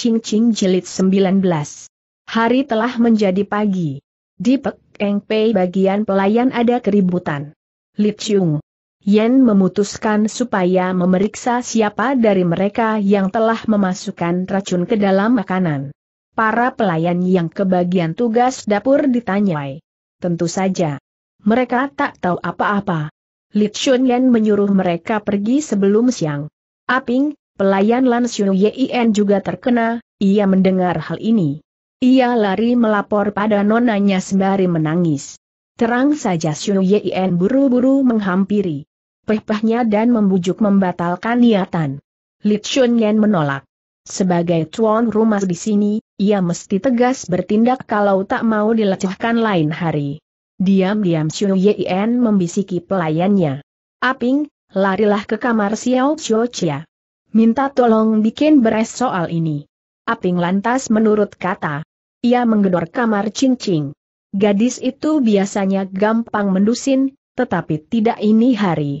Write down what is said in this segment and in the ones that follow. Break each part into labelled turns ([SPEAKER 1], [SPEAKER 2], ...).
[SPEAKER 1] Cing Cing Jelit 19. Hari telah menjadi pagi. Di Pek Eng Pei bagian pelayan ada keributan. Li Chung. Yen memutuskan supaya memeriksa siapa dari mereka yang telah memasukkan racun ke dalam makanan. Para pelayan yang kebagian tugas dapur ditanyai. Tentu saja. Mereka tak tahu apa-apa. Li Chun Yen menyuruh mereka pergi sebelum siang. Aping, Pelayan Lan Xiu Yin juga terkena, ia mendengar hal ini. Ia lari melapor pada nonanya sembari menangis. Terang saja Xiu Yin buru-buru menghampiri. Pehpahnya dan membujuk membatalkan niatan. Li Chun Yen menolak. Sebagai tuan rumah di sini, ia mesti tegas bertindak kalau tak mau dilecehkan lain hari. Diam-diam Xiu Yin membisiki pelayannya. Aping, larilah ke kamar Xiao Xiao Chia. Minta tolong bikin beres soal ini. Aping lantas menurut kata. Ia menggedor kamar cincing. Gadis itu biasanya gampang mendusin, tetapi tidak ini hari.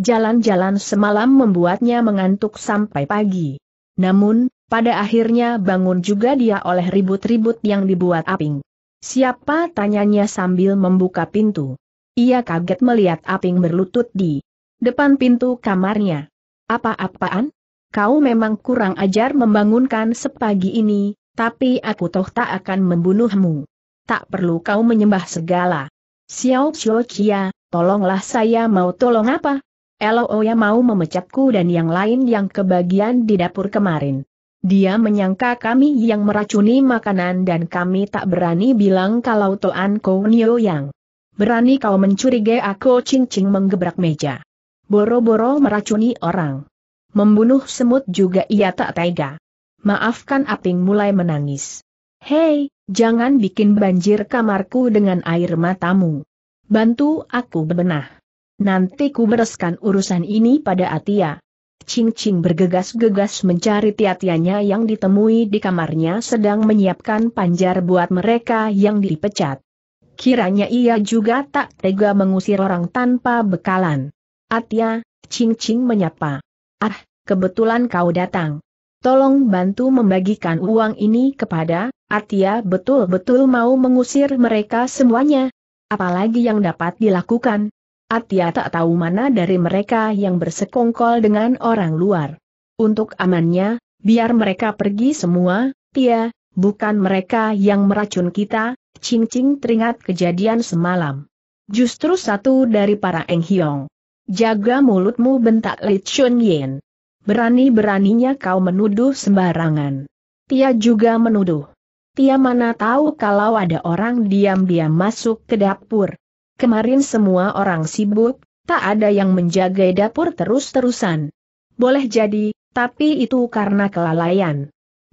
[SPEAKER 1] Jalan-jalan semalam membuatnya mengantuk sampai pagi. Namun, pada akhirnya bangun juga dia oleh ribut-ribut yang dibuat Aping. Siapa tanyanya sambil membuka pintu. Ia kaget melihat Aping berlutut di depan pintu kamarnya. Apa-apaan? kau memang kurang ajar membangunkan sepagi ini, tapi aku toh tak akan membunuhmu. Tak perlu kau menyembah segala. Xiao Xiao Qia, tolonglah saya mau tolong apa? Oya mau memecatku dan yang lain yang kebagian di dapur kemarin. Dia menyangka kami yang meracuni makanan dan kami tak berani bilang kalau Toan Nio yang. Berani kau mencurigai aku cincin menggebrak meja. Boro-boro meracuni orang. Membunuh semut juga ia tak tega. Maafkan Aping mulai menangis. Hei, jangan bikin banjir kamarku dengan air matamu. Bantu aku bebenah. Nanti ku bereskan urusan ini pada Atia. Cing Cing bergegas-gegas mencari tiatianya yang ditemui di kamarnya sedang menyiapkan panjar buat mereka yang dipecat. Kiranya ia juga tak tega mengusir orang tanpa bekalan. Atia, Cing Cing menyapa. Ah, kebetulan kau datang. Tolong bantu membagikan uang ini kepada, Atia betul-betul mau mengusir mereka semuanya. Apalagi yang dapat dilakukan? Atia tak tahu mana dari mereka yang bersekongkol dengan orang luar. Untuk amannya, biar mereka pergi semua, Tia, bukan mereka yang meracun kita, Cing Cing teringat kejadian semalam. Justru satu dari para Eng Hiong. Jaga mulutmu bentak Li Chun Yin. Berani-beraninya kau menuduh sembarangan. Tia juga menuduh. Tia mana tahu kalau ada orang diam-diam masuk ke dapur. Kemarin semua orang sibuk, tak ada yang menjaga dapur terus-terusan. Boleh jadi, tapi itu karena kelalaian.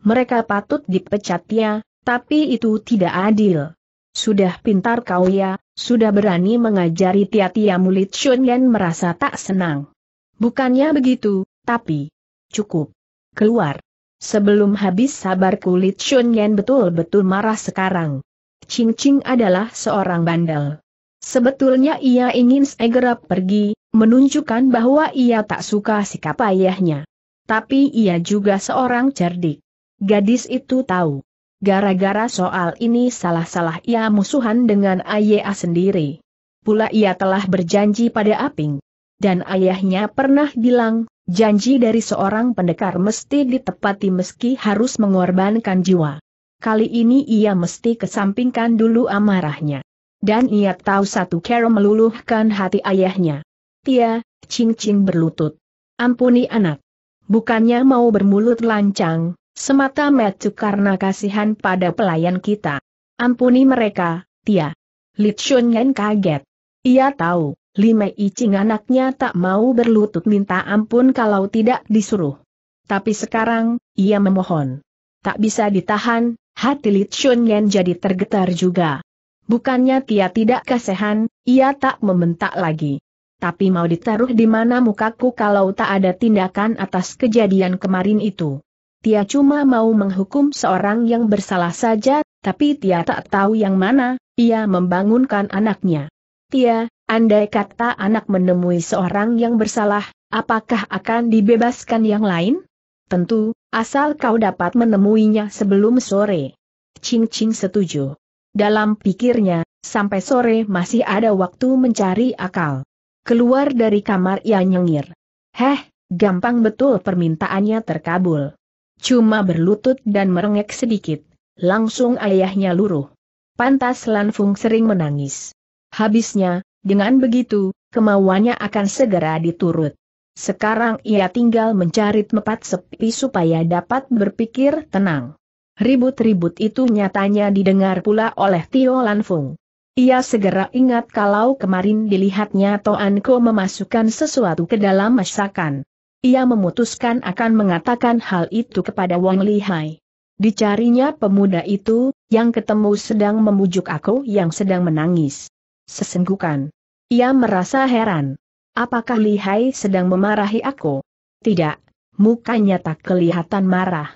[SPEAKER 1] Mereka patut dipecat ya, tapi itu tidak adil. Sudah pintar kau ya, sudah berani mengajari Tia-Tia mulit Shun Yan merasa tak senang. Bukannya begitu, tapi... Cukup. Keluar. Sebelum habis sabar kulit Shun Yan betul-betul marah sekarang. Ching Ching adalah seorang bandel. Sebetulnya ia ingin segera pergi, menunjukkan bahwa ia tak suka sikap ayahnya. Tapi ia juga seorang cerdik. Gadis itu tahu Gara-gara soal ini salah-salah ia musuhan dengan Ayah sendiri. Pula ia telah berjanji pada Aping. Dan ayahnya pernah bilang, janji dari seorang pendekar mesti ditepati meski harus mengorbankan jiwa. Kali ini ia mesti kesampingkan dulu amarahnya. Dan ia tahu satu cara meluluhkan hati ayahnya. Tia, Cing Cing berlutut. Ampuni anak. Bukannya mau bermulut lancang, Semata-mata karena kasihan pada pelayan kita. Ampuni mereka, Tia. Li Chunyan kaget. Ia tahu, Mei Icing anaknya tak mau berlutut minta ampun kalau tidak disuruh. Tapi sekarang, ia memohon. Tak bisa ditahan, hati Li Chunyan jadi tergetar juga. Bukannya Tia tidak kasihan, ia tak membentak lagi. Tapi mau ditaruh di mana mukaku kalau tak ada tindakan atas kejadian kemarin itu. Tia cuma mau menghukum seorang yang bersalah saja, tapi Tia tak tahu yang mana, ia membangunkan anaknya. Tia, andai kata anak menemui seorang yang bersalah, apakah akan dibebaskan yang lain? Tentu, asal kau dapat menemuinya sebelum sore. Cing Cing setuju. Dalam pikirnya, sampai sore masih ada waktu mencari akal. Keluar dari kamar ia nyengir. Heh, gampang betul permintaannya terkabul. Cuma berlutut dan merengek sedikit. Langsung ayahnya luruh. Pantas Lan Lanfung sering menangis. Habisnya, dengan begitu, kemauannya akan segera diturut. Sekarang ia tinggal mencari tempat sepi supaya dapat berpikir tenang. Ribut-ribut itu nyatanya didengar pula oleh Tio Lan Lanfung. Ia segera ingat kalau kemarin dilihatnya Toanko memasukkan sesuatu ke dalam masakan. Ia memutuskan akan mengatakan hal itu kepada Wang Lihai. Dicarinya pemuda itu, yang ketemu sedang memujuk aku yang sedang menangis. Sesenggukan. Ia merasa heran. Apakah Lihai sedang memarahi aku? Tidak, mukanya tak kelihatan marah.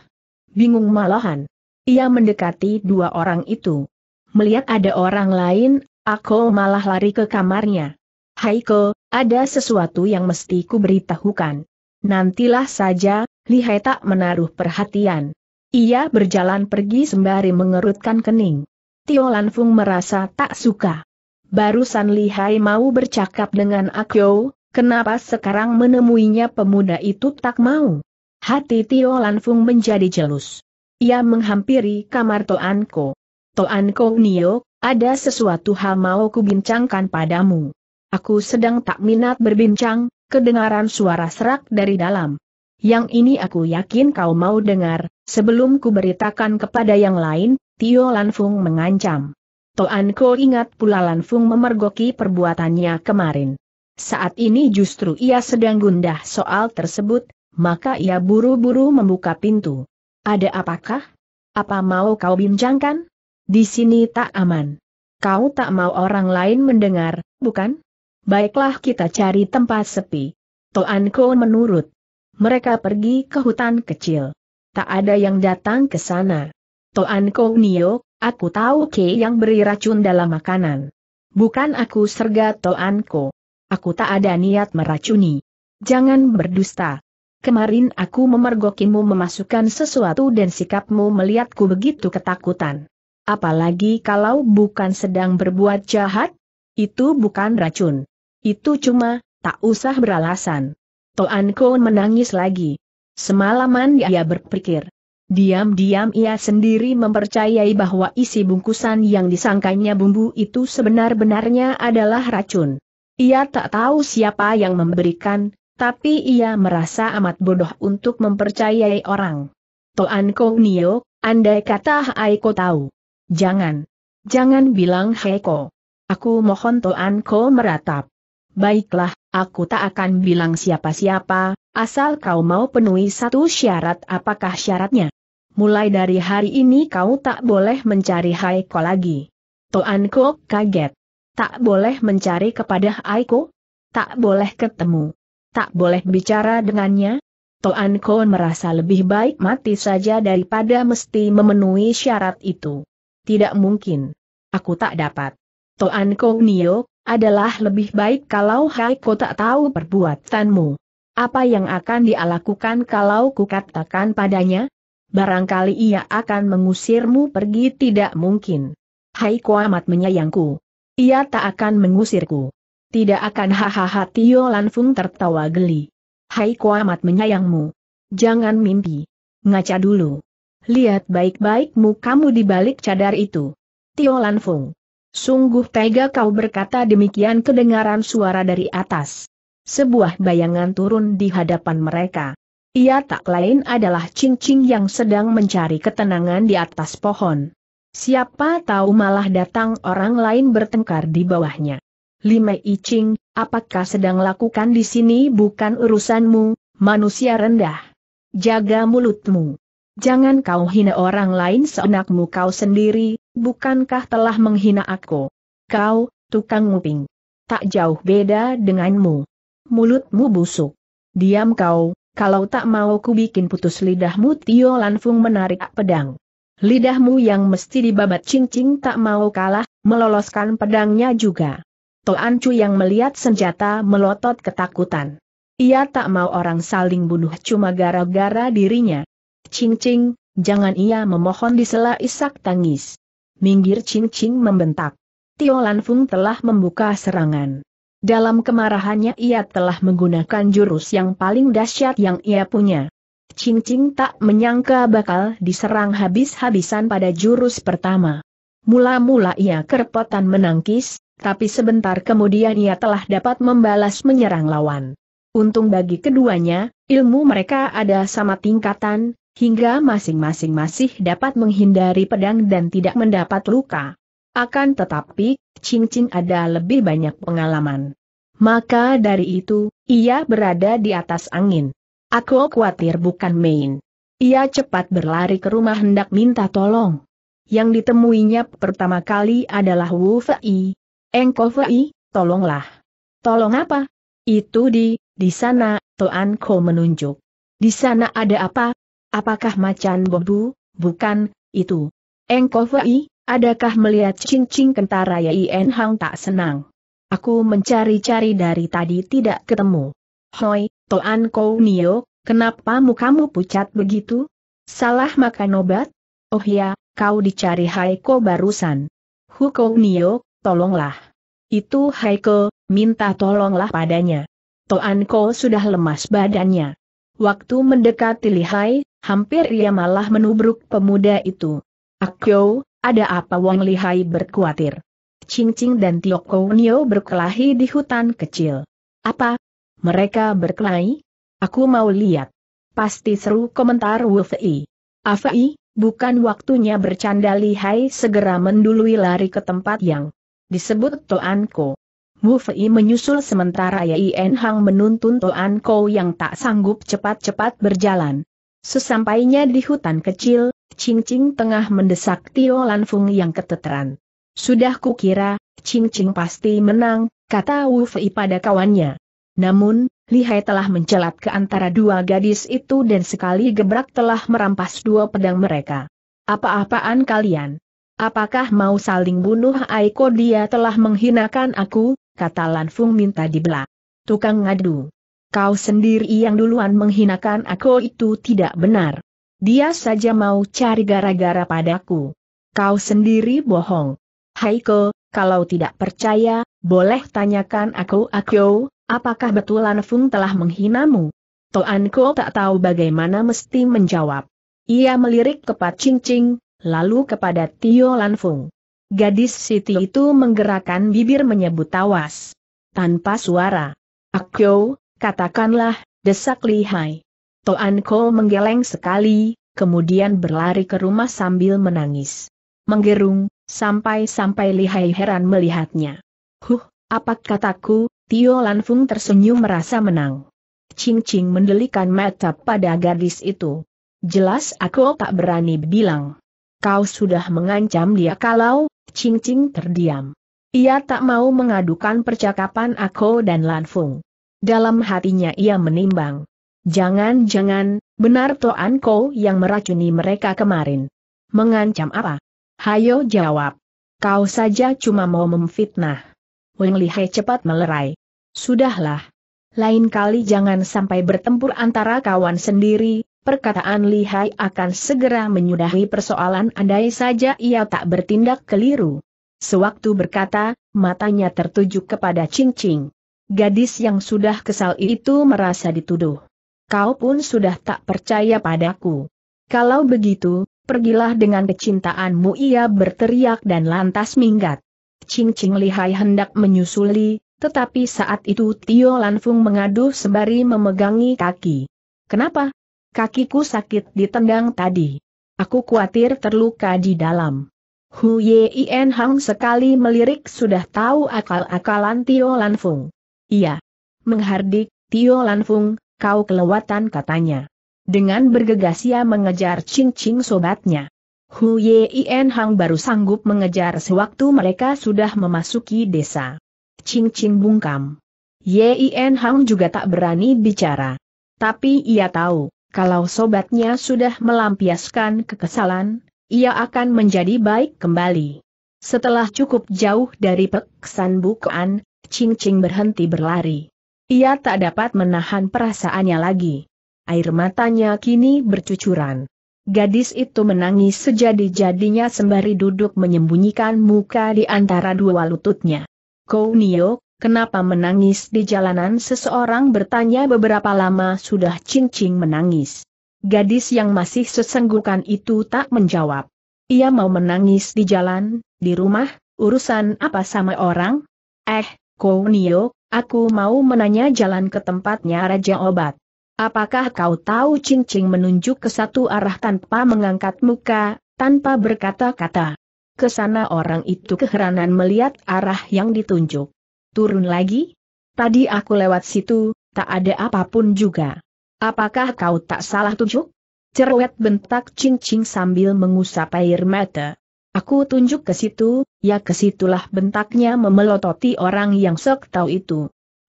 [SPEAKER 1] Bingung malahan. Ia mendekati dua orang itu. Melihat ada orang lain, aku malah lari ke kamarnya. Haiko, ada sesuatu yang mesti ku beritahukan nantilah saja, Lihai tak menaruh perhatian. Ia berjalan pergi sembari mengerutkan kening. Tio Lanfung merasa tak suka. Barusan Lihai mau bercakap dengan Akyo, kenapa sekarang menemuinya pemuda itu tak mau? Hati Tio Lanfung menjadi jelus. Ia menghampiri kamar Toanko. Toanko Nio, ada sesuatu hal mau kubincangkan padamu. Aku sedang tak minat berbincang, kedengaran suara serak dari dalam. Yang ini aku yakin kau mau dengar, sebelum ku beritakan kepada yang lain, Tio Lanfung mengancam. Toan Ko ingat pula Lanfung memergoki perbuatannya kemarin. Saat ini justru ia sedang gundah soal tersebut, maka ia buru-buru membuka pintu. Ada apakah? Apa mau kau bincangkan? Di sini tak aman. Kau tak mau orang lain mendengar, bukan? Baiklah kita cari tempat sepi. Toan Ko menurut. Mereka pergi ke hutan kecil. Tak ada yang datang ke sana. Toan Ko Nio, aku tahu ke yang beri racun dalam makanan. Bukan aku serga Toan Ko. Aku tak ada niat meracuni. Jangan berdusta. Kemarin aku memergokimu memasukkan sesuatu dan sikapmu melihatku begitu ketakutan. Apalagi kalau bukan sedang berbuat jahat? Itu bukan racun. Itu cuma, tak usah beralasan. Toan Ko menangis lagi. Semalaman dia berpikir. Diam-diam ia sendiri mempercayai bahwa isi bungkusan yang disangkanya bumbu itu sebenar-benarnya adalah racun. Ia tak tahu siapa yang memberikan, tapi ia merasa amat bodoh untuk mempercayai orang. Toan Nio, andai kata Haiko tahu. Jangan. Jangan bilang Heiko. Aku mohon Toan Ko meratap. Baiklah, aku tak akan bilang siapa-siapa, asal kau mau penuhi satu syarat apakah syaratnya. Mulai dari hari ini kau tak boleh mencari Haiko lagi. Toan Kok kaget. Tak boleh mencari kepada Haiko? Tak boleh ketemu. Tak boleh bicara dengannya? Toan Kok merasa lebih baik mati saja daripada mesti memenuhi syarat itu. Tidak mungkin. Aku tak dapat. Toan Kok Nio, adalah lebih baik kalau Haiko tak tahu perbuatanmu. Apa yang akan dia lakukan kalau kukatakan padanya? Barangkali ia akan mengusirmu pergi tidak mungkin. Haiko amat menyayangku. Ia tak akan mengusirku. Tidak akan hahaha Tio Lanfung tertawa geli. Haiko amat menyayangmu. Jangan mimpi. Ngaca dulu. Lihat baik baikmu kamu di balik cadar itu. Tio Lanfung. Sungguh tega kau berkata demikian kedengaran suara dari atas. Sebuah bayangan turun di hadapan mereka. Ia tak lain adalah cincin yang sedang mencari ketenangan di atas pohon. Siapa tahu malah datang orang lain bertengkar di bawahnya. Lima Icing, apakah sedang lakukan di sini bukan urusanmu, manusia rendah. Jaga mulutmu. Jangan kau hina orang lain seenakmu kau sendiri, bukankah telah menghina aku? Kau, tukang nguping. Tak jauh beda denganmu. Mulutmu busuk. Diam kau, kalau tak mau ku bikin putus lidahmu Tio Lanfung menarik pedang. Lidahmu yang mesti dibabat cincin tak mau kalah, meloloskan pedangnya juga. Toan Chu yang melihat senjata melotot ketakutan. Ia tak mau orang saling bunuh cuma gara-gara dirinya. Cing Cing, jangan ia memohon di sela isak tangis. Minggir Cing Cing membentak. Tio Lanfung telah membuka serangan. Dalam kemarahannya ia telah menggunakan jurus yang paling dahsyat yang ia punya. Cing Cing tak menyangka bakal diserang habis-habisan pada jurus pertama. Mula-mula ia kerepotan menangkis, tapi sebentar kemudian ia telah dapat membalas menyerang lawan. Untung bagi keduanya, ilmu mereka ada sama tingkatan, hingga masing-masing masih dapat menghindari pedang dan tidak mendapat luka. Akan tetapi, cincin ada lebih banyak pengalaman. Maka dari itu, ia berada di atas angin. Aku khawatir bukan main. Ia cepat berlari ke rumah hendak minta tolong. Yang ditemuinya pertama kali adalah Wu Fei. Engko Fei, tolonglah. Tolong apa? Itu di, di sana, Toan Ko menunjuk. Di sana ada apa? Apakah macan bobu? Bukan, itu. Engkau Fai, adakah melihat cincin kentara Yin Hang tak senang? Aku mencari-cari dari tadi tidak ketemu. Hoi, Toan Kou Nio, kenapa mukamu pucat begitu? Salah makan obat? Oh ya, kau dicari Haiko barusan. Hu Kou Nio, tolonglah. Itu Haiko, minta tolonglah padanya. Toan Kou sudah lemas badannya. Waktu mendekati lihai, hampir ia malah menubruk pemuda itu. Akyo, ada apa Wong Lihai berkuatir? Cingcing dan Tio Kounio berkelahi di hutan kecil. Apa? Mereka berkelahi? Aku mau lihat. Pasti seru komentar Wolfi. Afei, ah, bukan waktunya bercanda Lihai segera mendului lari ke tempat yang disebut Toanko. Wolfi menyusul sementara Yain Hang menuntun Toanko yang tak sanggup cepat-cepat berjalan. Sesampainya di hutan kecil, Ching Ching tengah mendesak Tio Lanfung yang keteteran. Sudah kukira, Ching Ching pasti menang, kata Wu Fei pada kawannya. Namun, Lihai telah mencelat ke antara dua gadis itu dan sekali gebrak telah merampas dua pedang mereka. Apa-apaan kalian? Apakah mau saling bunuh Aiko dia telah menghinakan aku, kata Lanfung minta dibelah. Tukang ngadu. Kau sendiri yang duluan menghinakan aku itu tidak benar. Dia saja mau cari gara-gara padaku. Kau sendiri bohong. Haiko, kalau tidak percaya, boleh tanyakan aku Akyo, apakah betul Fung telah menghinamu? Toanko tak tahu bagaimana mesti menjawab. Ia melirik kepada Ching Ching, lalu kepada Tio Lan Lanfung. Gadis Siti itu menggerakkan bibir menyebut tawas. Tanpa suara. Akyo, Katakanlah, desak lihai. Toan Ko menggeleng sekali, kemudian berlari ke rumah sambil menangis. Menggerung, sampai-sampai lihai heran melihatnya. Huh, apa kataku, Tio Lanfung tersenyum merasa menang. Ching Ching mendelikan mata pada gadis itu. Jelas aku tak berani bilang. Kau sudah mengancam dia kalau, Ching Ching terdiam. Ia tak mau mengadukan percakapan aku dan Lanfung. Dalam hatinya ia menimbang. Jangan-jangan, benar Toan Ko yang meracuni mereka kemarin. Mengancam apa? Hayo jawab. Kau saja cuma mau memfitnah. Weng Lihai cepat melerai. Sudahlah. Lain kali jangan sampai bertempur antara kawan sendiri, perkataan Lihai akan segera menyudahi persoalan andai saja ia tak bertindak keliru. Sewaktu berkata, matanya tertuju kepada Cing Cing. Gadis yang sudah kesal itu merasa dituduh. Kau pun sudah tak percaya padaku. Kalau begitu, pergilah dengan kecintaanmu ia berteriak dan lantas minggat. Cing Cing lihai hendak menyusuli, tetapi saat itu Tio Lanfung mengaduh sembari memegangi kaki. Kenapa? Kakiku sakit ditendang tadi. Aku khawatir terluka di dalam. Hu Yien Hang sekali melirik sudah tahu akal-akalan Tio Lanfung. Iya. Menghardik, Tio Lanfung, kau kelewatan katanya. Dengan bergegas ia mengejar Ching Ching sobatnya. Hu Yien Hang baru sanggup mengejar sewaktu mereka sudah memasuki desa. Ching Ching bungkam. Yien Hang juga tak berani bicara. Tapi ia tahu, kalau sobatnya sudah melampiaskan kekesalan, ia akan menjadi baik kembali. Setelah cukup jauh dari Peksan Bukaan, Ching Ching berhenti berlari. Ia tak dapat menahan perasaannya lagi. Air matanya kini bercucuran. Gadis itu menangis sejadi-jadinya sembari duduk menyembunyikan muka di antara dua lututnya. Kau Nio, kenapa menangis di jalanan seseorang bertanya beberapa lama sudah cincing menangis. Gadis yang masih sesenggukan itu tak menjawab. Ia mau menangis di jalan, di rumah, urusan apa sama orang? Eh, Kounio, aku mau menanya jalan ke tempatnya Raja Obat. Apakah kau tahu cincin menunjuk ke satu arah tanpa mengangkat muka, tanpa berkata-kata? Kesana orang itu keheranan melihat arah yang ditunjuk. Turun lagi? Tadi aku lewat situ, tak ada apapun juga. Apakah kau tak salah tunjuk? Cerwet bentak cincin sambil mengusap air mata. Aku tunjuk ke situ, ya kesitulah bentaknya memelototi orang yang sok tahu itu.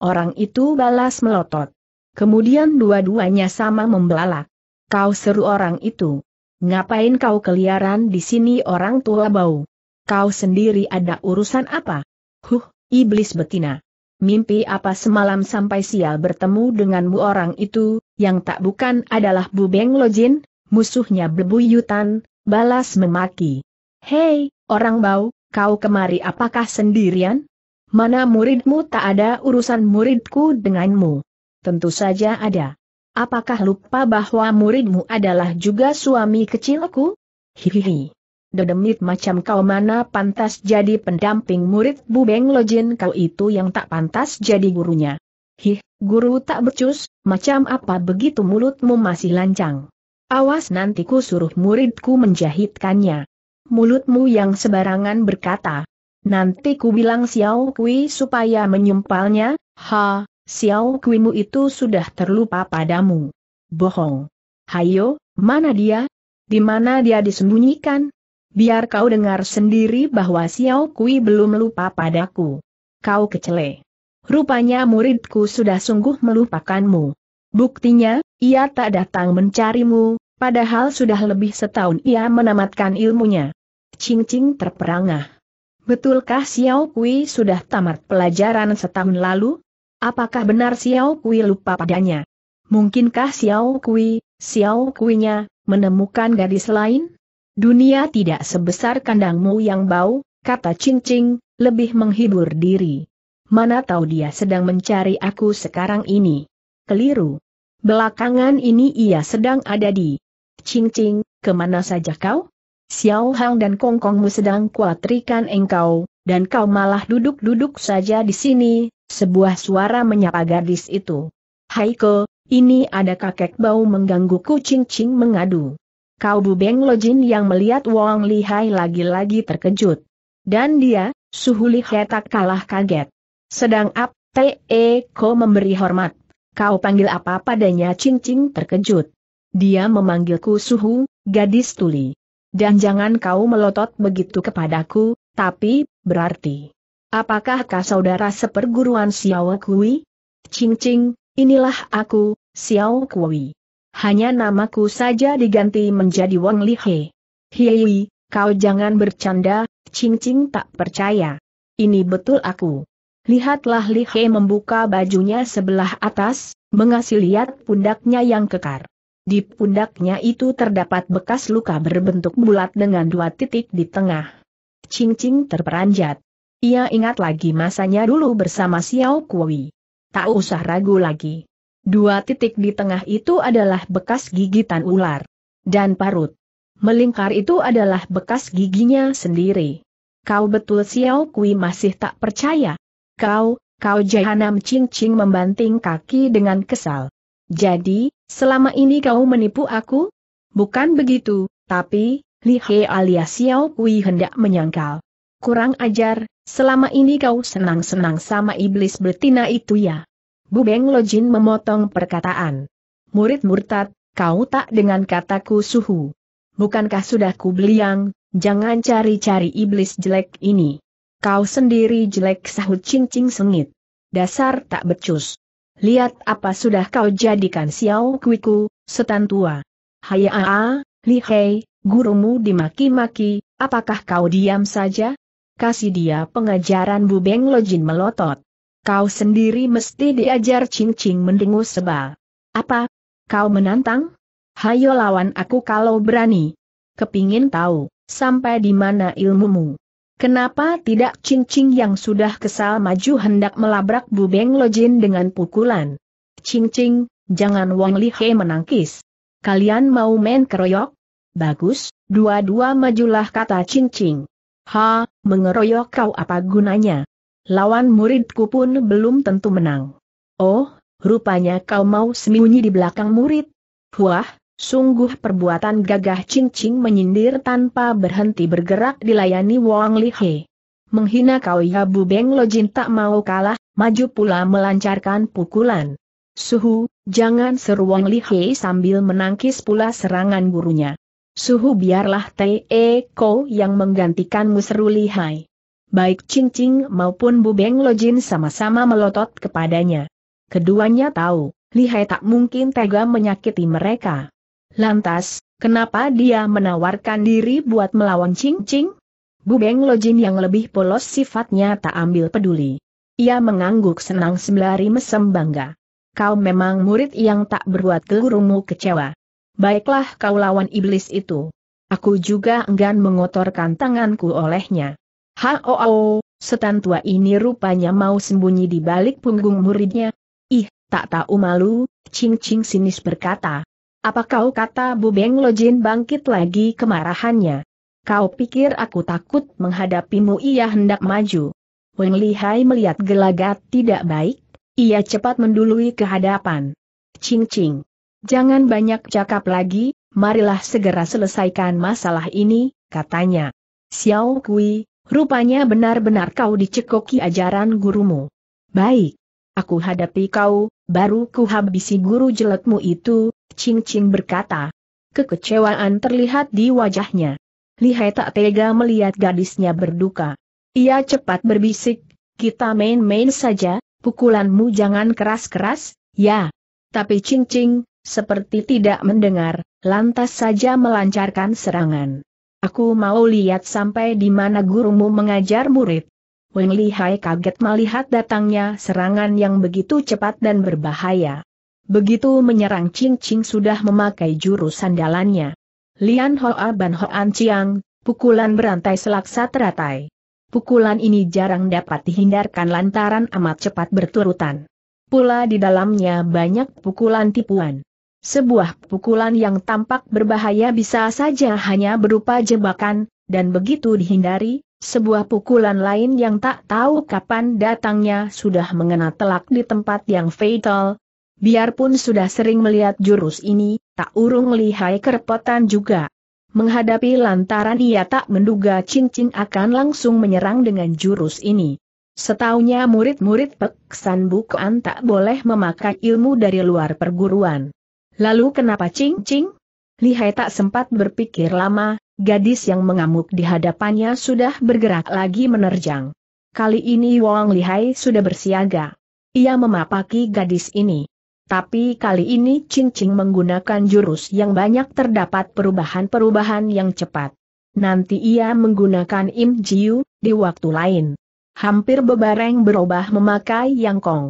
[SPEAKER 1] Orang itu balas melotot. Kemudian dua-duanya sama membelalak. Kau seru orang itu. Ngapain kau keliaran di sini orang tua bau? Kau sendiri ada urusan apa? Huh, iblis betina. Mimpi apa semalam sampai sial bertemu denganmu orang itu, yang tak bukan adalah Bu Beng Lojin, musuhnya bebuyutan, balas memaki. Hei, orang bau, kau kemari apakah sendirian? Mana muridmu tak ada urusan muridku denganmu? Tentu saja ada. Apakah lupa bahwa muridmu adalah juga suami kecilku? Hihihi. Dedemit macam kau mana pantas jadi pendamping murid Bu Beng Lojin kau itu yang tak pantas jadi gurunya. Hih, guru tak becus, macam apa begitu mulutmu masih lancang. Awas nanti ku suruh muridku menjahitkannya mulutmu yang sebarangan berkata. Nanti ku bilang Xiao Kui supaya menyumpalnya, ha, Xiao mu itu sudah terlupa padamu. Bohong. Hayo, mana dia? Di mana dia disembunyikan? Biar kau dengar sendiri bahwa Xiao Kui belum lupa padaku. Kau kecele. Rupanya muridku sudah sungguh melupakanmu. Buktinya, ia tak datang mencarimu, padahal sudah lebih setahun ia menamatkan ilmunya. Cing-cing terperangah. Betulkah Xiao Kui sudah tamat pelajaran setahun lalu? Apakah benar Xiao Kui lupa padanya? Mungkinkah Xiao Kui, Xiao nya, menemukan gadis lain? Dunia tidak sebesar kandangmu yang bau, kata Cing Cing, lebih menghibur diri. Mana tahu dia sedang mencari aku sekarang ini. Keliru. Belakangan ini ia sedang ada di Cing Cing, kemana saja kau? Xiao Hang dan Kong Kongmu sedang kuatrikan engkau, dan kau malah duduk-duduk saja di sini, sebuah suara menyapa gadis itu. Hai Haiko, ini ada kakek bau mengganggu kucing cing mengadu. Kau Bu Beng Lojin yang melihat Wong Lihai lagi-lagi terkejut. Dan dia, Suhu Lihai tak kalah kaget. Sedang Ap, Te e, Ko memberi hormat. Kau panggil apa padanya Cing Cing terkejut. Dia memanggilku Suhu, gadis tuli. Dan jangan kau melotot begitu kepadaku, tapi, berarti. Apakah Apakahkah saudara seperguruan Xiao Kui? Cing Cing, inilah aku, Xiao Kui. Hanya namaku saja diganti menjadi Wang Li He. Hei, kau jangan bercanda, Cing Cing tak percaya. Ini betul aku. Lihatlah Li He membuka bajunya sebelah atas, mengasih lihat pundaknya yang kekar. Di pundaknya itu terdapat bekas luka berbentuk bulat dengan dua titik di tengah. Cing-cing terperanjat. Ia ingat lagi masanya dulu bersama Xiao Kui. Tak usah ragu lagi. Dua titik di tengah itu adalah bekas gigitan ular. Dan parut. Melingkar itu adalah bekas giginya sendiri. Kau betul Xiao Kui masih tak percaya. Kau, kau jahanam cing-cing membanting kaki dengan kesal. Jadi, selama ini kau menipu aku? Bukan begitu, tapi, Li He alias Xiao Kui hendak menyangkal. Kurang ajar, selama ini kau senang-senang sama iblis betina itu ya. Bu Beng Lojin memotong perkataan. Murid murtad, kau tak dengan kataku suhu. Bukankah sudah ku beliang, jangan cari-cari iblis jelek ini. Kau sendiri jelek sahut cincing sengit. Dasar tak becus. Lihat apa sudah kau jadikan Xiao Kuiku, setan tua. Hayaa, Hei, gurumu dimaki-maki, apakah kau diam saja? Kasih dia pengajaran Bu Beng Lojin melotot. Kau sendiri mesti diajar cincing mendengus sebal. Apa? Kau menantang? Hayo lawan aku kalau berani. Kepingin tahu, sampai di mana ilmumu. Kenapa tidak cincing yang sudah kesal maju hendak melabrak Bu Beng Lojin dengan pukulan? Cincing, jangan Wang Lihe menangkis. Kalian mau main keroyok? Bagus, dua-dua majulah kata cincing. Ha, mengeroyok kau apa gunanya? Lawan muridku pun belum tentu menang. Oh, rupanya kau mau sembunyi di belakang murid? Wah, Sungguh perbuatan gagah Ching Ching menyindir tanpa berhenti bergerak dilayani Wang Lihe. Menghina kau ya Bu Beng Lojin tak mau kalah, maju pula melancarkan pukulan. Suhu, jangan seru Wang Lihe sambil menangkis pula serangan gurunya. Suhu biarlah T.E. E Ko yang menggantikanmu seru lihai. Baik Ching Ching maupun Bu Beng Lojin sama-sama melotot kepadanya. Keduanya tahu, lihai tak mungkin tega menyakiti mereka. Lantas, kenapa dia menawarkan diri buat melawan Ching Ching? Beng Lojin yang lebih polos sifatnya tak ambil peduli. Ia mengangguk senang sembari mesem bangga. Kau memang murid yang tak berbuat kegurumu kecewa. Baiklah kau lawan iblis itu. Aku juga enggan mengotorkan tanganku olehnya. Hao, setan tua ini rupanya mau sembunyi di balik punggung muridnya. Ih, tak tahu malu, Ching Ching sinis berkata. Apa kau kata Bu Beng Lojin bangkit lagi kemarahannya? Kau pikir aku takut menghadapimu ia hendak maju. Weng Lihai melihat gelagat tidak baik, ia cepat mendului ke hadapan. Cing Cing. Jangan banyak cakap lagi, marilah segera selesaikan masalah ini, katanya. Xiao Kui, rupanya benar-benar kau dicekoki ajaran gurumu. Baik, aku hadapi kau, baru ku habisi guru jelekmu itu, Ching Ching berkata. Kekecewaan terlihat di wajahnya. Lihai tak tega melihat gadisnya berduka. Ia cepat berbisik, kita main-main saja, pukulanmu jangan keras-keras, ya. Tapi Ching Ching, seperti tidak mendengar, lantas saja melancarkan serangan. Aku mau lihat sampai di mana gurumu mengajar murid. Weng Lihai kaget melihat datangnya serangan yang begitu cepat dan berbahaya. Begitu menyerang Ching Ching sudah memakai jurus sandalannya. Lian Hoa Ban Hoan Chiang, pukulan berantai selaksa teratai. Pukulan ini jarang dapat dihindarkan lantaran amat cepat berturutan. Pula di dalamnya banyak pukulan tipuan. Sebuah pukulan yang tampak berbahaya bisa saja hanya berupa jebakan, dan begitu dihindari, sebuah pukulan lain yang tak tahu kapan datangnya sudah mengena telak di tempat yang fatal. Biarpun sudah sering melihat jurus ini, tak urung lihai kerepotan juga. Menghadapi lantaran ia tak menduga cincin akan langsung menyerang dengan jurus ini. Setahunya murid-murid Peksan Bukuan tak boleh memakai ilmu dari luar perguruan. Lalu kenapa cincin? Lihai tak sempat berpikir lama, Gadis yang mengamuk di hadapannya sudah bergerak lagi menerjang. Kali ini Wang Lihai sudah bersiaga. Ia memapaki gadis ini. Tapi kali ini cincin menggunakan jurus yang banyak terdapat perubahan-perubahan yang cepat. Nanti ia menggunakan Im Jiu, di waktu lain. Hampir bebareng berubah memakai Yang Kong.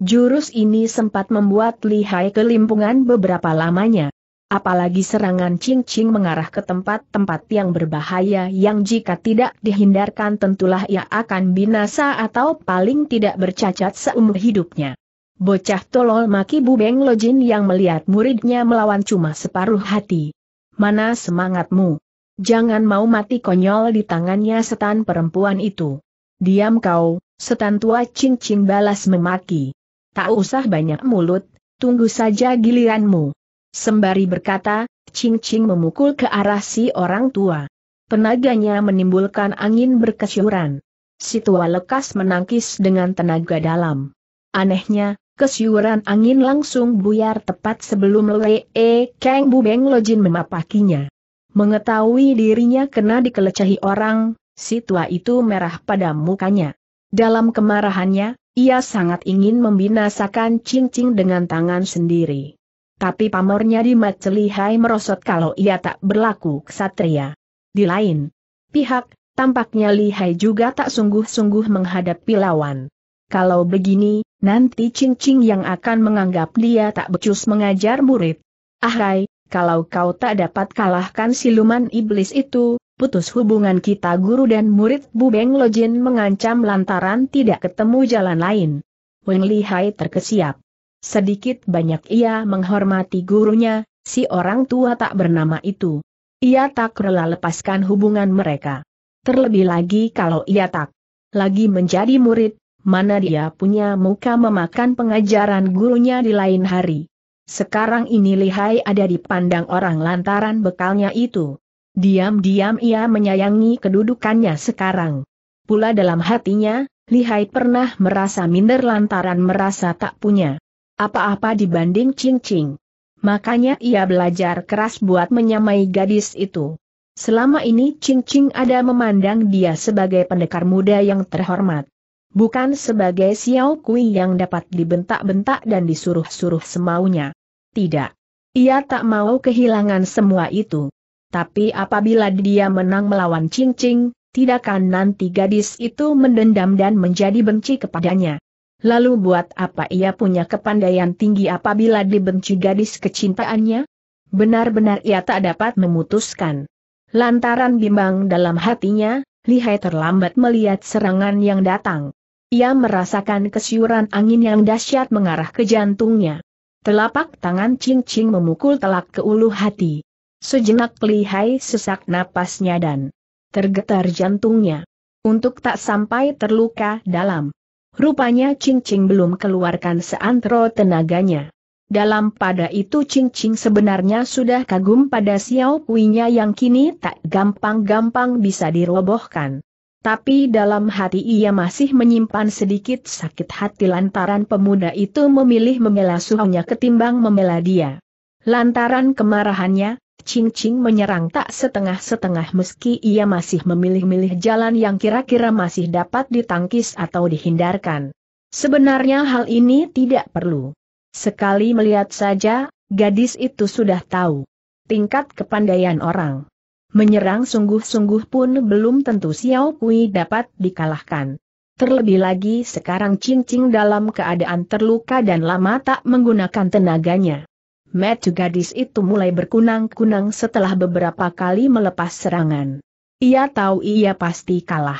[SPEAKER 1] Jurus ini sempat membuat Lihai kelimpungan beberapa lamanya. Apalagi serangan cing-cing mengarah ke tempat-tempat yang berbahaya yang jika tidak dihindarkan tentulah ia akan binasa atau paling tidak bercacat seumur hidupnya. Bocah tolol maki Bubeng Lojin yang melihat muridnya melawan cuma separuh hati. Mana semangatmu? Jangan mau mati konyol di tangannya setan perempuan itu. Diam kau, setan tua cincin balas memaki. Tak usah banyak mulut, tunggu saja giliranmu. Sembari berkata, Ching Ching memukul ke arah si orang tua. Penaganya menimbulkan angin berkesyuran. Si tua lekas menangkis dengan tenaga dalam. Anehnya, kesyuran angin langsung buyar tepat sebelum Lee e Kang Bubeng Lojin memapakinya. Mengetahui dirinya kena dikelecehi orang, si tua itu merah pada mukanya. Dalam kemarahannya, ia sangat ingin membinasakan Ching dengan tangan sendiri. Tapi pamornya di mat merosot kalau ia tak berlaku ksatria. Di lain pihak, tampaknya Lihai juga tak sungguh-sungguh menghadapi lawan. Kalau begini, nanti Ching yang akan menganggap dia tak becus mengajar murid. Ahai, ah, kalau kau tak dapat kalahkan siluman iblis itu, putus hubungan kita guru dan murid Bu Beng Lojin mengancam lantaran tidak ketemu jalan lain. Wen Lihai terkesiap. Sedikit banyak ia menghormati gurunya, si orang tua tak bernama itu. Ia tak rela lepaskan hubungan mereka. Terlebih lagi kalau ia tak lagi menjadi murid, mana dia punya muka memakan pengajaran gurunya di lain hari. Sekarang ini lihai ada di pandang orang lantaran bekalnya itu. Diam-diam ia menyayangi kedudukannya sekarang. Pula dalam hatinya, Lihai pernah merasa minder lantaran merasa tak punya apa-apa dibanding Ching Makanya ia belajar keras buat menyamai gadis itu. Selama ini Ching ada memandang dia sebagai pendekar muda yang terhormat. Bukan sebagai Xiao Kui yang dapat dibentak-bentak dan disuruh-suruh semaunya. Tidak. Ia tak mau kehilangan semua itu. Tapi apabila dia menang melawan Ching Ching, nanti gadis itu mendendam dan menjadi benci kepadanya. Lalu buat apa ia punya kepandaian tinggi apabila dibenci gadis kecintaannya? Benar-benar ia tak dapat memutuskan. Lantaran bimbang dalam hatinya, Lihai terlambat melihat serangan yang datang. Ia merasakan kesiuran angin yang dahsyat mengarah ke jantungnya. Telapak tangan cincin memukul telak ke ulu hati. Sejenak Lihai sesak napasnya dan tergetar jantungnya. Untuk tak sampai terluka dalam. Rupanya Ching Ching belum keluarkan seantero tenaganya. Dalam pada itu Ching Ching sebenarnya sudah kagum pada Xiao Kuinya yang kini tak gampang-gampang bisa dirobohkan. Tapi dalam hati ia masih menyimpan sedikit sakit hati lantaran pemuda itu memilih membela suhunya ketimbang membela dia. Lantaran kemarahannya, Ching Ching menyerang tak setengah-setengah meski ia masih memilih-milih jalan yang kira-kira masih dapat ditangkis atau dihindarkan. Sebenarnya hal ini tidak perlu. Sekali melihat saja, gadis itu sudah tahu. Tingkat kepandaian orang. Menyerang sungguh-sungguh pun belum tentu Xiao Kui dapat dikalahkan. Terlebih lagi sekarang Ching Ching dalam keadaan terluka dan lama tak menggunakan tenaganya metu gadis itu mulai berkunang-kunang setelah beberapa kali melepas serangan. Ia tahu ia pasti kalah.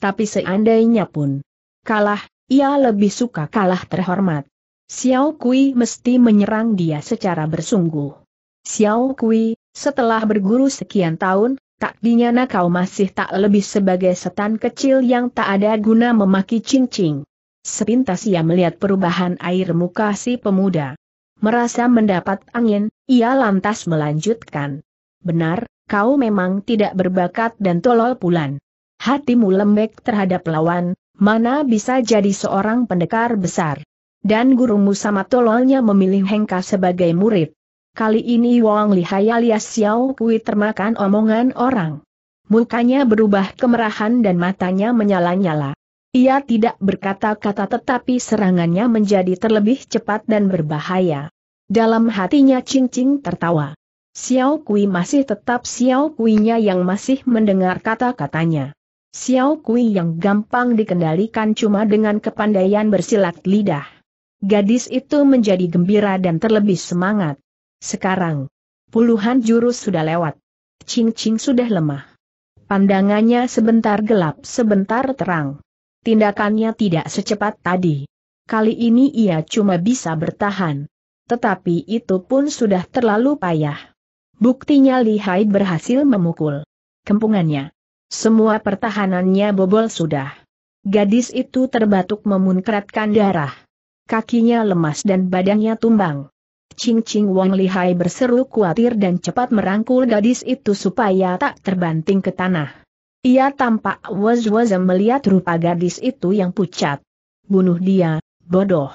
[SPEAKER 1] Tapi seandainya pun kalah, ia lebih suka kalah terhormat. Xiao Kui mesti menyerang dia secara bersungguh. Xiao Kui, setelah berguru sekian tahun, tak dinyana kau masih tak lebih sebagai setan kecil yang tak ada guna memaki cincin. Sepintas ia melihat perubahan air muka si pemuda. Merasa mendapat angin, ia lantas melanjutkan. Benar, kau memang tidak berbakat dan tolol pulan. Hatimu lembek terhadap lawan, mana bisa jadi seorang pendekar besar. Dan gurumu sama tololnya memilih Hengka sebagai murid. Kali ini Wang Lihai alias Xiao Kui termakan omongan orang. Mukanya berubah kemerahan dan matanya menyala-nyala. Ia tidak berkata-kata tetapi serangannya menjadi terlebih cepat dan berbahaya. Dalam hatinya cincing tertawa. Xiao Kui masih tetap Xiao Qiu-nya yang masih mendengar kata-katanya. Xiao Kui yang gampang dikendalikan cuma dengan kepandaian bersilat lidah. Gadis itu menjadi gembira dan terlebih semangat. Sekarang, puluhan jurus sudah lewat. Cincing sudah lemah. Pandangannya sebentar gelap sebentar terang. Tindakannya tidak secepat tadi. Kali ini ia cuma bisa bertahan. Tetapi itu pun sudah terlalu payah. Buktinya Lihai berhasil memukul kempungannya. Semua pertahanannya bobol sudah. Gadis itu terbatuk memunkratkan darah. Kakinya lemas dan badannya tumbang. Ching Ching Wang Lihai berseru khawatir dan cepat merangkul gadis itu supaya tak terbanting ke tanah. Ia tampak was-was melihat rupa gadis itu yang pucat. Bunuh dia, bodoh.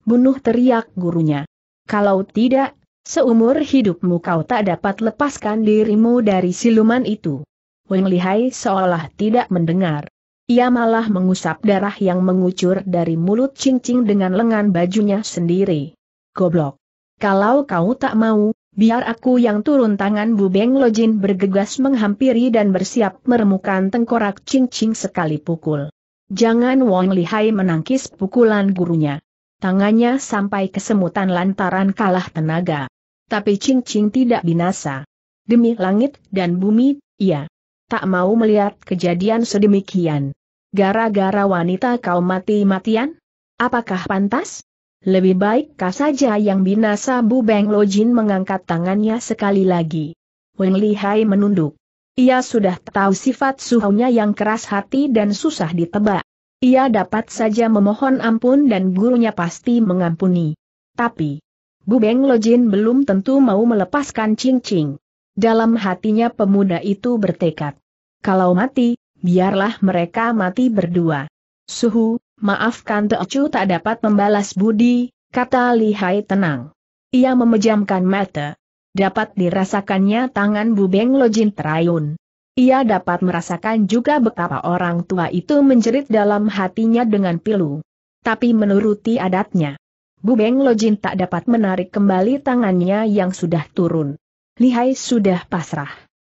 [SPEAKER 1] Bunuh teriak gurunya. Kalau tidak, seumur hidupmu kau tak dapat lepaskan dirimu dari siluman itu. Weng Lihai seolah tidak mendengar. Ia malah mengusap darah yang mengucur dari mulut cincing dengan lengan bajunya sendiri. Goblok. Kalau kau tak mau, Biar aku yang turun tangan Bu Beng Lojin bergegas menghampiri dan bersiap meremukan tengkorak Ching Ching sekali pukul. Jangan Wong Lihai menangkis pukulan gurunya. Tangannya sampai kesemutan lantaran kalah tenaga. Tapi Ching Ching tidak binasa. Demi langit dan bumi, ia tak mau melihat kejadian sedemikian. Gara-gara wanita kau mati-matian? Apakah pantas? Lebih baik baikkah saja yang binasa Bu Beng Lo Jin mengangkat tangannya sekali lagi. Weng Lihai menunduk. Ia sudah tahu sifat suhunya yang keras hati dan susah ditebak. Ia dapat saja memohon ampun dan gurunya pasti mengampuni. Tapi, Bu Beng Lojin belum tentu mau melepaskan Ching Ching. Dalam hatinya pemuda itu bertekad. Kalau mati, biarlah mereka mati berdua. Suhu, Maafkan Teocu tak dapat membalas budi, kata Lihai tenang. Ia memejamkan mata. Dapat dirasakannya tangan Bubeng Lojin terayun. Ia dapat merasakan juga betapa orang tua itu menjerit dalam hatinya dengan pilu. Tapi menuruti adatnya. Bubeng Lojin tak dapat menarik kembali tangannya yang sudah turun. Lihai sudah pasrah.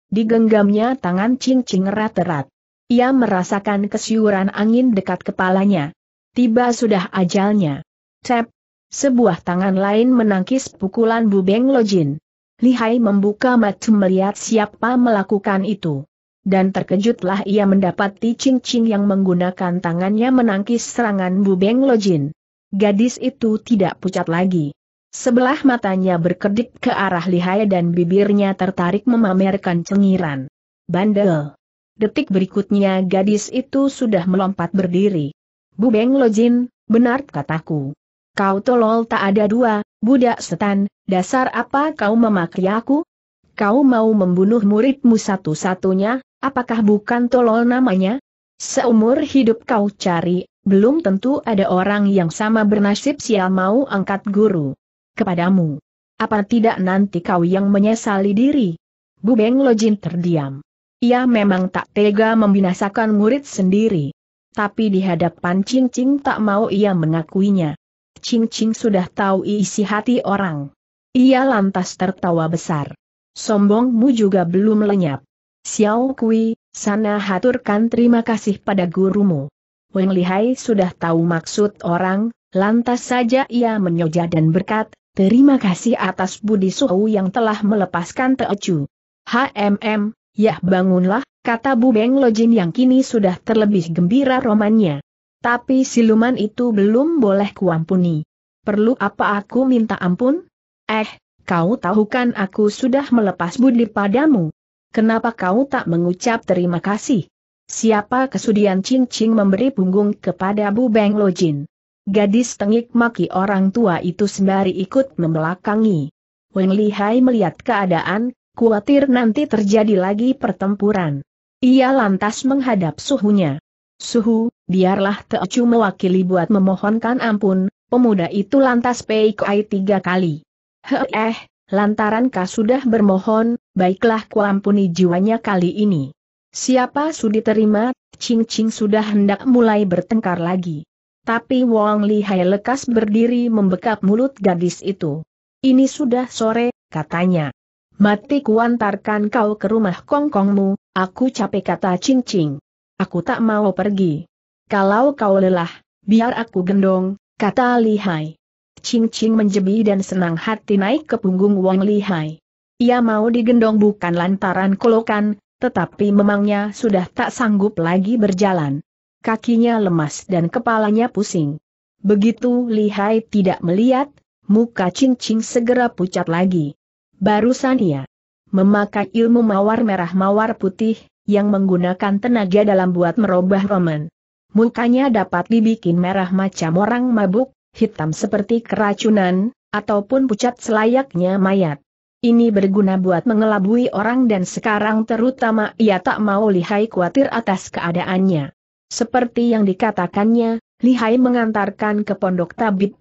[SPEAKER 1] Digenggamnya tangan Cincin Raterat. erat-erat. Ia merasakan kesiuran angin dekat kepalanya. Tiba sudah ajalnya. Cep! Sebuah tangan lain menangkis pukulan Bu Beng Lojin. Lihai membuka mata melihat siapa melakukan itu. Dan terkejutlah ia mendapati cincin yang menggunakan tangannya menangkis serangan Bu Beng Lojin. Gadis itu tidak pucat lagi. Sebelah matanya berkedip ke arah lihai dan bibirnya tertarik memamerkan cengiran. Bandel. Detik berikutnya gadis itu sudah melompat berdiri. Bu Bubeng Lojin, benar kataku. Kau tolol tak ada dua, budak setan, dasar apa kau memaki aku? Kau mau membunuh muridmu satu-satunya, apakah bukan tolol namanya? Seumur hidup kau cari, belum tentu ada orang yang sama bernasib sial mau angkat guru. Kepadamu. Apa tidak nanti kau yang menyesali diri? Bu Bubeng Lojin terdiam. Ia memang tak tega membinasakan murid sendiri. Tapi di hadapan Ching Ching tak mau ia mengakuinya. Ching Ching sudah tahu isi hati orang. Ia lantas tertawa besar. Sombongmu juga belum lenyap. Xiao Kui, sana haturkan terima kasih pada gurumu. Weng Lihai sudah tahu maksud orang, lantas saja ia menyoja dan berkat, terima kasih atas budi suhu yang telah melepaskan Teocu. HMM, Yah bangunlah, kata Bu Beng Lojin yang kini sudah terlebih gembira romannya. Tapi siluman itu belum boleh kuampuni. Perlu apa aku minta ampun? Eh, kau tahu kan aku sudah melepas budi padamu. Kenapa kau tak mengucap terima kasih? Siapa kesudian cincing memberi punggung kepada Bu Beng Lojin? Gadis tengik maki orang tua itu sembari ikut membelakangi. Weng Lihai melihat keadaan, Kuatir nanti terjadi lagi pertempuran. Ia lantas menghadap suhunya. Suhu, biarlah Teocu mewakili buat memohonkan ampun, pemuda itu lantas peikai tiga kali. He eh, lantaran kau sudah bermohon, baiklah kuampuni jiwanya kali ini. Siapa sudi terima, Ching Ching sudah hendak mulai bertengkar lagi. Tapi Wong Hai lekas berdiri membekap mulut gadis itu. Ini sudah sore, katanya. Mati kuantarkan kau ke rumah kongkongmu, aku capek kata cincing. Aku tak mau pergi. Kalau kau lelah, biar aku gendong, kata Lihai. Cincing menjebi dan senang hati naik ke punggung Wang Lihai. Ia mau digendong bukan lantaran kolokan, tetapi memangnya sudah tak sanggup lagi berjalan. Kakinya lemas dan kepalanya pusing. Begitu Lihai tidak melihat, muka cincing segera pucat lagi. Barusan ia memakai ilmu mawar merah-mawar putih, yang menggunakan tenaga dalam buat merubah roman. Mukanya dapat dibikin merah macam orang mabuk, hitam seperti keracunan, ataupun pucat selayaknya mayat. Ini berguna buat mengelabui orang dan sekarang terutama ia tak mau Lihai khawatir atas keadaannya. Seperti yang dikatakannya, Lihai mengantarkan ke pondok tabib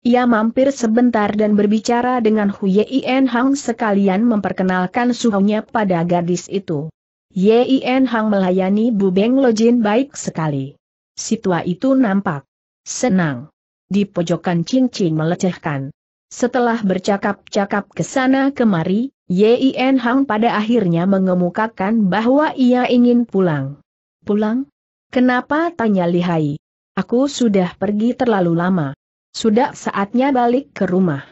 [SPEAKER 1] ia mampir sebentar dan berbicara dengan Hu Yien Hang sekalian memperkenalkan suhunya pada gadis itu. Yien Hang melayani Bu Beng Lojin baik sekali. Situa itu nampak senang. Di pojokan cincin melecehkan. Setelah bercakap-cakap ke sana kemari, Yien Hang pada akhirnya mengemukakan bahwa ia ingin pulang. Pulang? Kenapa tanya Lihai? Aku sudah pergi terlalu lama. Sudah saatnya balik ke rumah.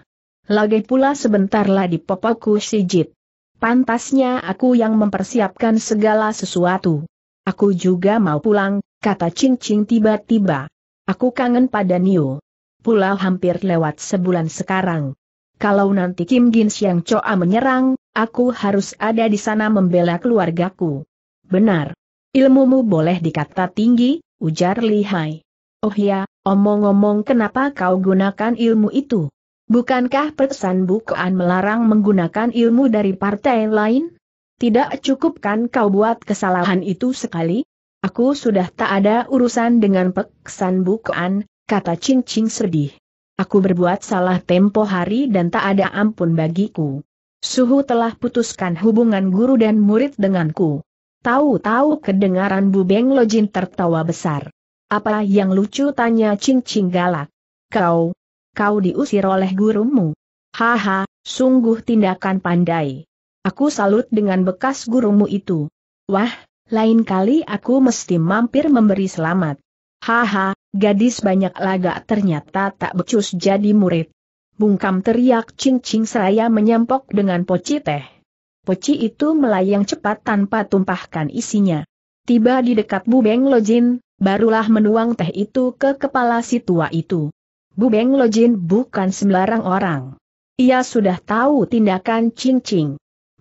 [SPEAKER 1] Lagi pula sebentarlah di papaku sijit. Pantasnya aku yang mempersiapkan segala sesuatu. Aku juga mau pulang, kata Ching tiba-tiba. Aku kangen pada Nio. Pulau hampir lewat sebulan sekarang. Kalau nanti Kim Gins yang coa menyerang, aku harus ada di sana membela keluargaku. Benar. Ilmumu boleh dikata tinggi, ujar Lihai. Oh ya, omong-omong kenapa kau gunakan ilmu itu? Bukankah pesan bukaan melarang menggunakan ilmu dari partai lain? Tidak cukupkan kau buat kesalahan itu sekali? Aku sudah tak ada urusan dengan pesan bukaan, kata Ching Ching sedih. Aku berbuat salah tempo hari dan tak ada ampun bagiku. Suhu telah putuskan hubungan guru dan murid denganku. Tahu-tahu kedengaran Bu Beng Lojin tertawa besar. Apa yang lucu tanya Cing Cing galak. Kau, kau diusir oleh gurumu. Haha, sungguh tindakan pandai. Aku salut dengan bekas gurumu itu. Wah, lain kali aku mesti mampir memberi selamat. Haha, gadis banyak lagak ternyata tak becus jadi murid. Bungkam teriak cing-cing seraya menyampok dengan poci teh. Poci itu melayang cepat tanpa tumpahkan isinya. Tiba di dekat bubeng lojin, barulah menuang teh itu ke kepala si tua itu. Bu Beng Lojin bukan sembarang orang. Ia sudah tahu tindakan Ching Ching.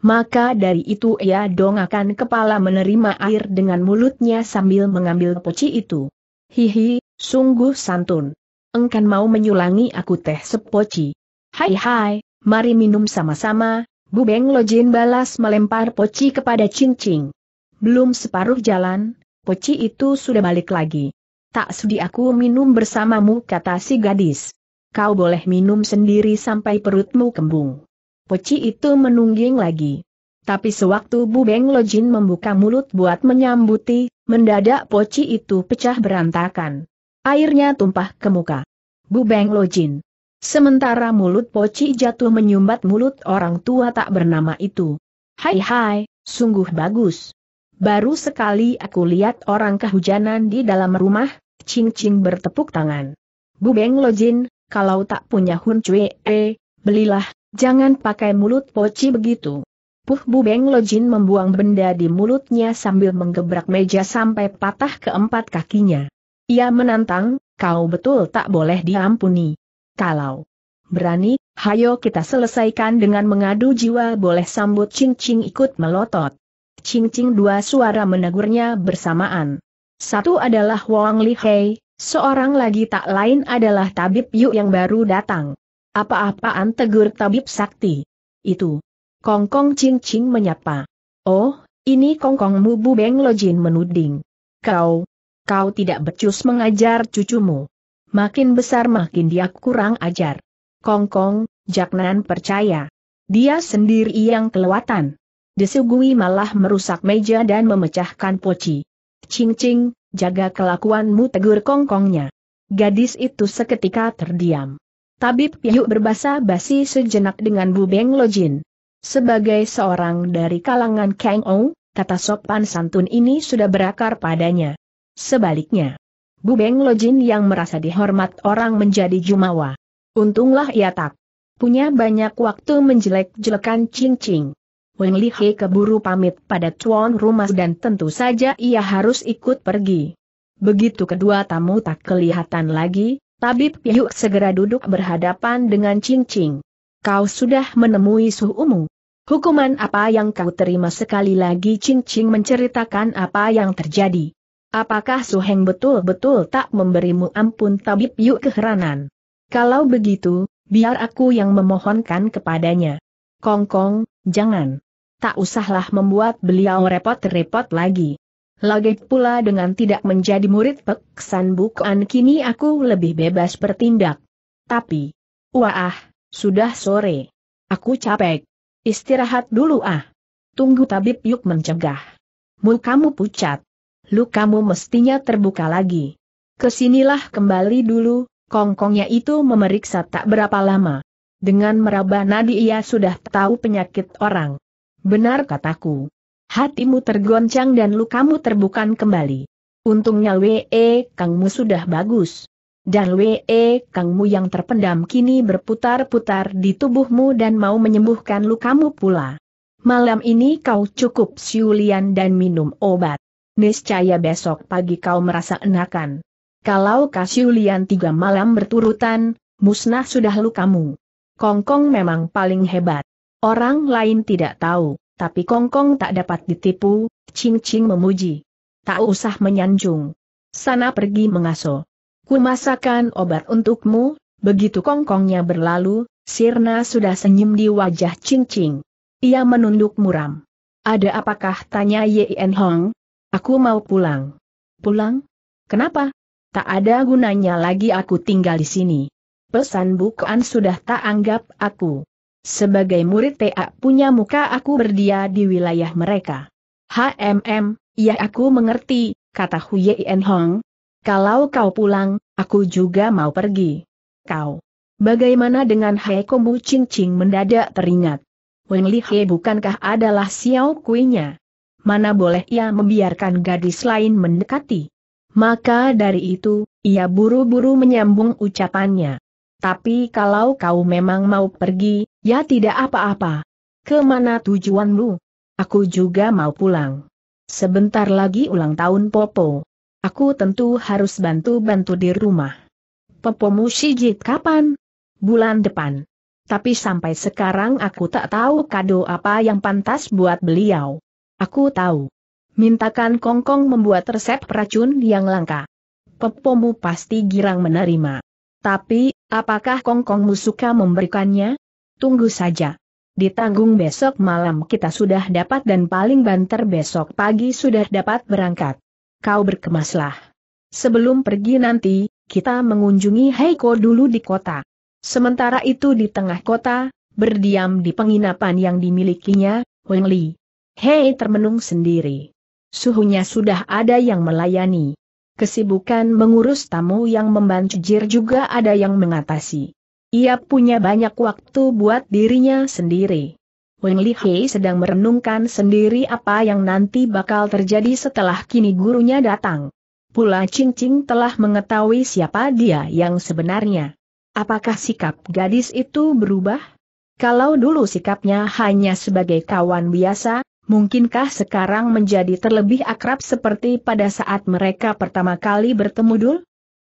[SPEAKER 1] Maka dari itu ia dongakan kepala menerima air dengan mulutnya sambil mengambil poci itu. Hihi, sungguh santun. Engkan mau menyulangi aku teh sepoci. Hai hai, mari minum sama-sama, Bu Beng Lojin balas melempar poci kepada Ching Ching. Belum separuh jalan, Poci itu sudah balik lagi. Tak sudi aku minum bersamamu kata si gadis. Kau boleh minum sendiri sampai perutmu kembung. Poci itu menungging lagi. Tapi sewaktu Bu Beng Lojin membuka mulut buat menyambuti, mendadak poci itu pecah berantakan. Airnya tumpah ke muka. Bu Beng Lojin. Sementara mulut poci jatuh menyumbat mulut orang tua tak bernama itu. Hai hai, sungguh bagus. Baru sekali aku lihat orang kehujanan di dalam rumah, Ching Ching bertepuk tangan. Bu Beng Lojin, kalau tak punya Hun Cue, eh, belilah, jangan pakai mulut poci begitu. Puh Bu Beng Lojin membuang benda di mulutnya sambil menggebrak meja sampai patah keempat kakinya. Ia menantang, kau betul tak boleh diampuni. Kalau berani, hayo kita selesaikan dengan mengadu jiwa boleh sambut Ching Ching ikut melotot cing-cing dua suara menegurnya bersamaan. Satu adalah Wang Lihei, seorang lagi tak lain adalah Tabib Yu yang baru datang. Apa-apaan tegur Tabib Sakti? Itu. Kongkong cing-cing menyapa. Oh, ini kongkongmu Bu Beng Lojin menuding. Kau, kau tidak becus mengajar cucumu. Makin besar makin dia kurang ajar. Kongkong, Jaknan percaya. Dia sendiri yang kelewatan. Disugui malah merusak meja dan memecahkan poci. Cing Cing, jaga kelakuanmu tegur kongkongnya. Gadis itu seketika terdiam. Tabib Piyu berbasa-basi sejenak dengan Bu Beng Lojin. Sebagai seorang dari kalangan Kang Ou, tata sopan santun ini sudah berakar padanya. Sebaliknya, Bu Beng Lojin yang merasa dihormat orang menjadi jumawa. Untunglah ia tak punya banyak waktu menjelek-jelekan Cing Cing. Wen Lihe keburu pamit pada Chuan rumah dan tentu saja ia harus ikut pergi. Begitu kedua tamu tak kelihatan lagi, Tabib Piyuk segera duduk berhadapan dengan Ching Ching. Kau sudah menemui suhu Umu. Hukuman apa yang kau terima sekali lagi Ching Ching menceritakan apa yang terjadi. Apakah Su Heng betul-betul tak memberimu ampun Tabib Yuk keheranan? Kalau begitu, biar aku yang memohonkan kepadanya. Kongkong, -kong, jangan tak usahlah membuat beliau repot-repot lagi. Lagi pula dengan tidak menjadi murid peksan bukan kini aku lebih bebas bertindak. Tapi, wah, sudah sore. Aku capek. Istirahat dulu ah. Tunggu tabib yuk mencegah. Mukamu pucat. Lukamu mestinya terbuka lagi. Kesinilah kembali dulu, kongkongnya itu memeriksa tak berapa lama. Dengan meraba nadi ia sudah tahu penyakit orang. Benar kataku. Hatimu tergoncang dan lukamu terbuka kembali. Untungnya Wee Kangmu sudah bagus. Dan Wee Kangmu yang terpendam kini berputar-putar di tubuhmu dan mau menyembuhkan lukamu pula. Malam ini kau cukup siulian dan minum obat. Niscaya besok pagi kau merasa enakan. Kalau kasiulian tiga malam berturutan, musnah sudah lukamu. Kongkong memang paling hebat. Orang lain tidak tahu, tapi Kongkong tak dapat ditipu, Ching Ching memuji. Tak usah menyanjung. Sana pergi mengaso. Ku masakan obat untukmu, begitu Kongkongnya berlalu, Sirna sudah senyum di wajah Ching Ching. Ia menunduk muram. Ada apakah tanya Yen Hong? Aku mau pulang. Pulang? Kenapa? Tak ada gunanya lagi aku tinggal di sini. Pesan bukaan sudah tak anggap aku. Sebagai murid TA punya muka aku berdia di wilayah mereka. HMM, ya aku mengerti, kata Huyen Hong. Kalau kau pulang, aku juga mau pergi. Kau. Bagaimana dengan Hai Komu Ching Ching mendadak teringat? Weng Li He bukankah adalah Xiao Kuinya? Mana boleh ia membiarkan gadis lain mendekati? Maka dari itu, ia buru-buru menyambung ucapannya. Tapi kalau kau memang mau pergi, Ya tidak apa-apa. Kemana tujuanmu? Aku juga mau pulang. Sebentar lagi ulang tahun Popo. Aku tentu harus bantu-bantu di rumah. Popo sijit kapan? Bulan depan. Tapi sampai sekarang aku tak tahu kado apa yang pantas buat beliau. Aku tahu. Mintakan Kongkong membuat resep racun yang langka. Pepomu pasti girang menerima. Tapi, apakah Kongkongmu suka memberikannya? Tunggu saja. Ditanggung besok malam kita sudah dapat dan paling banter besok pagi sudah dapat berangkat. Kau berkemaslah. Sebelum pergi nanti, kita mengunjungi Heiko dulu di kota. Sementara itu di tengah kota, berdiam di penginapan yang dimilikinya, Wang Li. Hei termenung sendiri. Suhunya sudah ada yang melayani. Kesibukan mengurus tamu yang membanjir juga ada yang mengatasi. Ia punya banyak waktu buat dirinya sendiri. Wang Lihei sedang merenungkan sendiri apa yang nanti bakal terjadi setelah kini gurunya datang. Pula Ching Ching telah mengetahui siapa dia yang sebenarnya. Apakah sikap gadis itu berubah? Kalau dulu sikapnya hanya sebagai kawan biasa, mungkinkah sekarang menjadi terlebih akrab seperti pada saat mereka pertama kali bertemu dulu?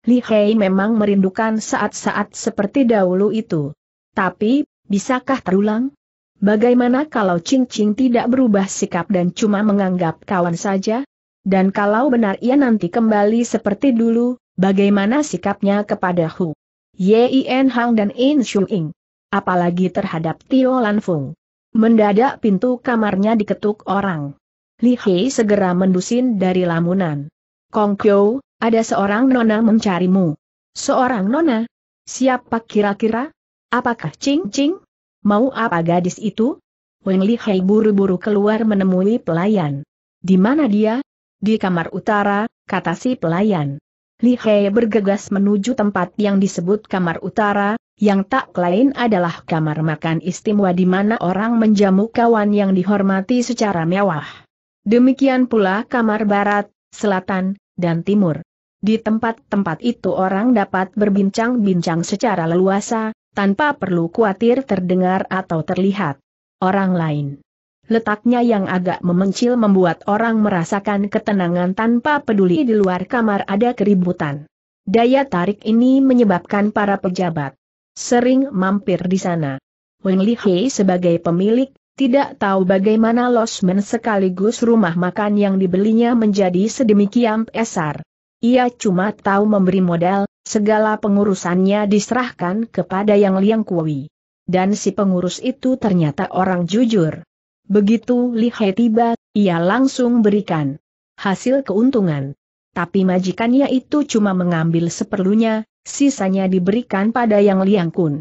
[SPEAKER 1] Li Hei memang merindukan saat-saat seperti dahulu itu. Tapi, bisakah terulang? Bagaimana kalau Ching Ching tidak berubah sikap dan cuma menganggap kawan saja? Dan kalau benar ia nanti kembali seperti dulu, bagaimana sikapnya kepada Hu Yin Hang dan In Shu Ing? Apalagi terhadap Tio Fung. Mendadak pintu kamarnya diketuk orang. Li Hei segera mendusin dari lamunan. Kong Kyo, ada seorang nona mencarimu. Seorang nona? Siapa kira-kira? Apakah cing-cing? Mau apa gadis itu? Wen Li Hei buru-buru keluar menemui pelayan. Di mana dia? Di kamar utara, kata si pelayan. Li Hei bergegas menuju tempat yang disebut kamar utara, yang tak lain adalah kamar makan istimewa di mana orang menjamu kawan yang dihormati secara mewah. Demikian pula kamar barat, selatan, dan timur. Di tempat-tempat itu orang dapat berbincang-bincang secara leluasa, tanpa perlu khawatir terdengar atau terlihat orang lain. Letaknya yang agak memencil membuat orang merasakan ketenangan tanpa peduli di luar kamar ada keributan. Daya tarik ini menyebabkan para pejabat sering mampir di sana. Wang Lihei sebagai pemilik tidak tahu bagaimana losmen sekaligus rumah makan yang dibelinya menjadi sedemikian besar. Ia cuma tahu memberi modal, segala pengurusannya diserahkan kepada Yang Liang Kuwi. Dan si pengurus itu ternyata orang jujur. Begitu lihat tiba, ia langsung berikan hasil keuntungan. Tapi majikannya itu cuma mengambil seperlunya, sisanya diberikan pada Yang Liang Kun.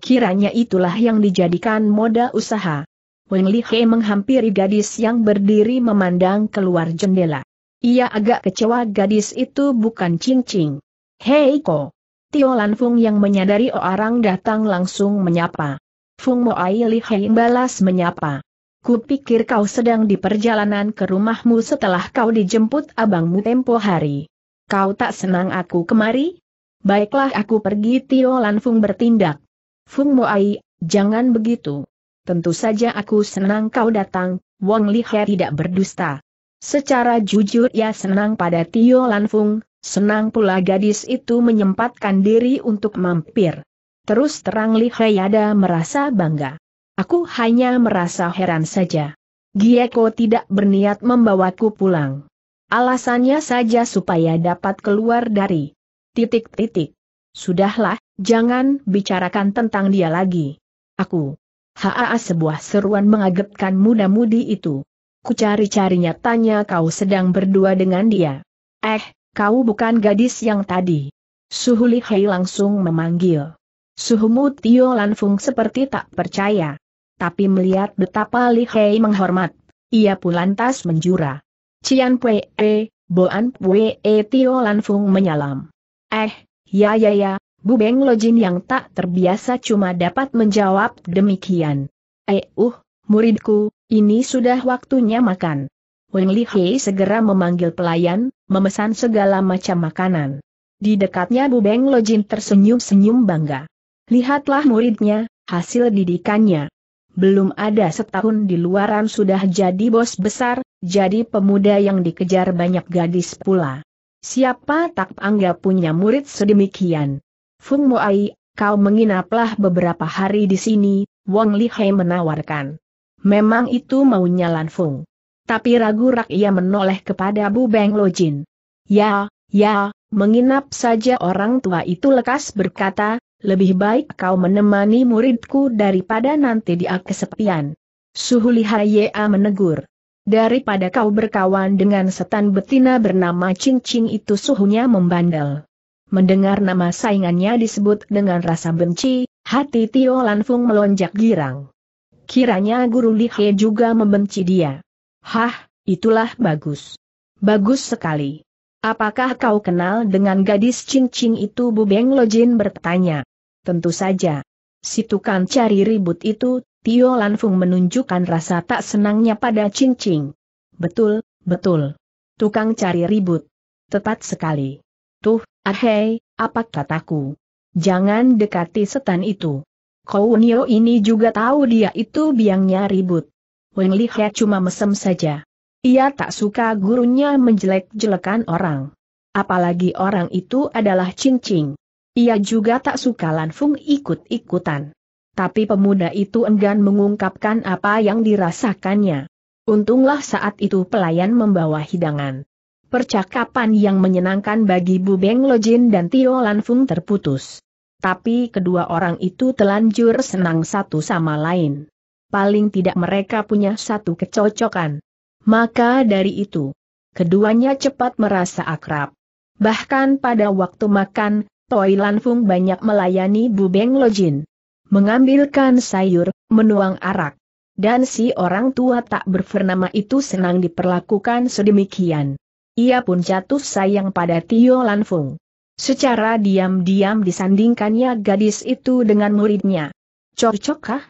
[SPEAKER 1] Kiranya itulah yang dijadikan modal usaha. Wen Lihe menghampiri gadis yang berdiri memandang keluar jendela. Ia agak kecewa gadis itu bukan Ching Ching. Hei Ko! Tio Lan Fung yang menyadari orang datang langsung menyapa. Fung Moai Lihe balas menyapa. Kupikir kau sedang di perjalanan ke rumahmu setelah kau dijemput abangmu tempo hari. Kau tak senang aku kemari? Baiklah aku pergi Tio Lan Fung bertindak. Fung Moai, jangan begitu tentu saja aku senang kau datang, Wong Lihe tidak berdusta. Secara jujur ia senang pada Tio Lanfung, senang pula gadis itu menyempatkan diri untuk mampir. Terus terang Lihe Yada merasa bangga. Aku hanya merasa heran saja. Gieko tidak berniat membawaku pulang. Alasannya saja supaya dapat keluar dari titik-titik. Sudahlah, jangan bicarakan tentang dia lagi. Aku Haa sebuah seruan mengagetkan muda-mudi itu. Ku cari tanya tanya kau sedang berdua dengan dia. Eh, kau bukan gadis yang tadi. Suhu Hei langsung memanggil. Suhumu Tio Lanfung seperti tak percaya. Tapi melihat betapa Lihei menghormat, ia pun lantas menjura. Cian Pue, eh, Boan Pue eh, Tio Lanfung menyalam. Eh, ya ya ya, Bubeng Lojin yang tak terbiasa cuma dapat menjawab demikian. Eh uh, muridku, ini sudah waktunya makan. Weng Li Hei segera memanggil pelayan, memesan segala macam makanan. Di dekatnya Bubeng Lojin tersenyum-senyum bangga. Lihatlah muridnya, hasil didikannya. Belum ada setahun di luaran sudah jadi bos besar, jadi pemuda yang dikejar banyak gadis pula. Siapa tak anggap punya murid sedemikian? Fung Moai, kau menginaplah beberapa hari di sini, Wang Lihei menawarkan. Memang itu maunya Lan Fung. Tapi ragu rak ia menoleh kepada Bu Beng Lo Jin. Ya, ya, menginap saja orang tua itu lekas berkata, lebih baik kau menemani muridku daripada nanti dia kesepian. Suhu Lihaya menegur. Daripada kau berkawan dengan setan betina bernama Cing Cing itu suhunya membandel. Mendengar nama saingannya disebut dengan rasa benci, hati Tio Lanfung melonjak girang. Kiranya Guru Li He juga membenci dia. Hah, itulah bagus. Bagus sekali. Apakah kau kenal dengan gadis cincin itu Bu Beng Lojin bertanya. Tentu saja. Si tukang cari ribut itu, Tio Lanfung menunjukkan rasa tak senangnya pada cincin. Betul, betul. Tukang cari ribut. Tepat sekali. Tuh, ahei, apa kataku? Jangan dekati setan itu. Kounio ini juga tahu dia itu biangnya ribut. Weng Lihe cuma mesem saja. Ia tak suka gurunya menjelek-jelekan orang. Apalagi orang itu adalah cincing. Ia juga tak suka Lanfung ikut-ikutan. Tapi pemuda itu enggan mengungkapkan apa yang dirasakannya. Untunglah saat itu pelayan membawa hidangan. Percakapan yang menyenangkan bagi Bu Beng Lojin dan Tio Lanfung terputus. Tapi kedua orang itu telanjur senang satu sama lain. Paling tidak mereka punya satu kecocokan. Maka dari itu, keduanya cepat merasa akrab. Bahkan pada waktu makan, Toi Lanfung banyak melayani Bu Beng Lojin. Mengambilkan sayur, menuang arak. Dan si orang tua tak berfernama itu senang diperlakukan sedemikian. Ia pun jatuh sayang pada Tio Lanfung. Secara diam-diam disandingkannya gadis itu dengan muridnya. Cocokkah?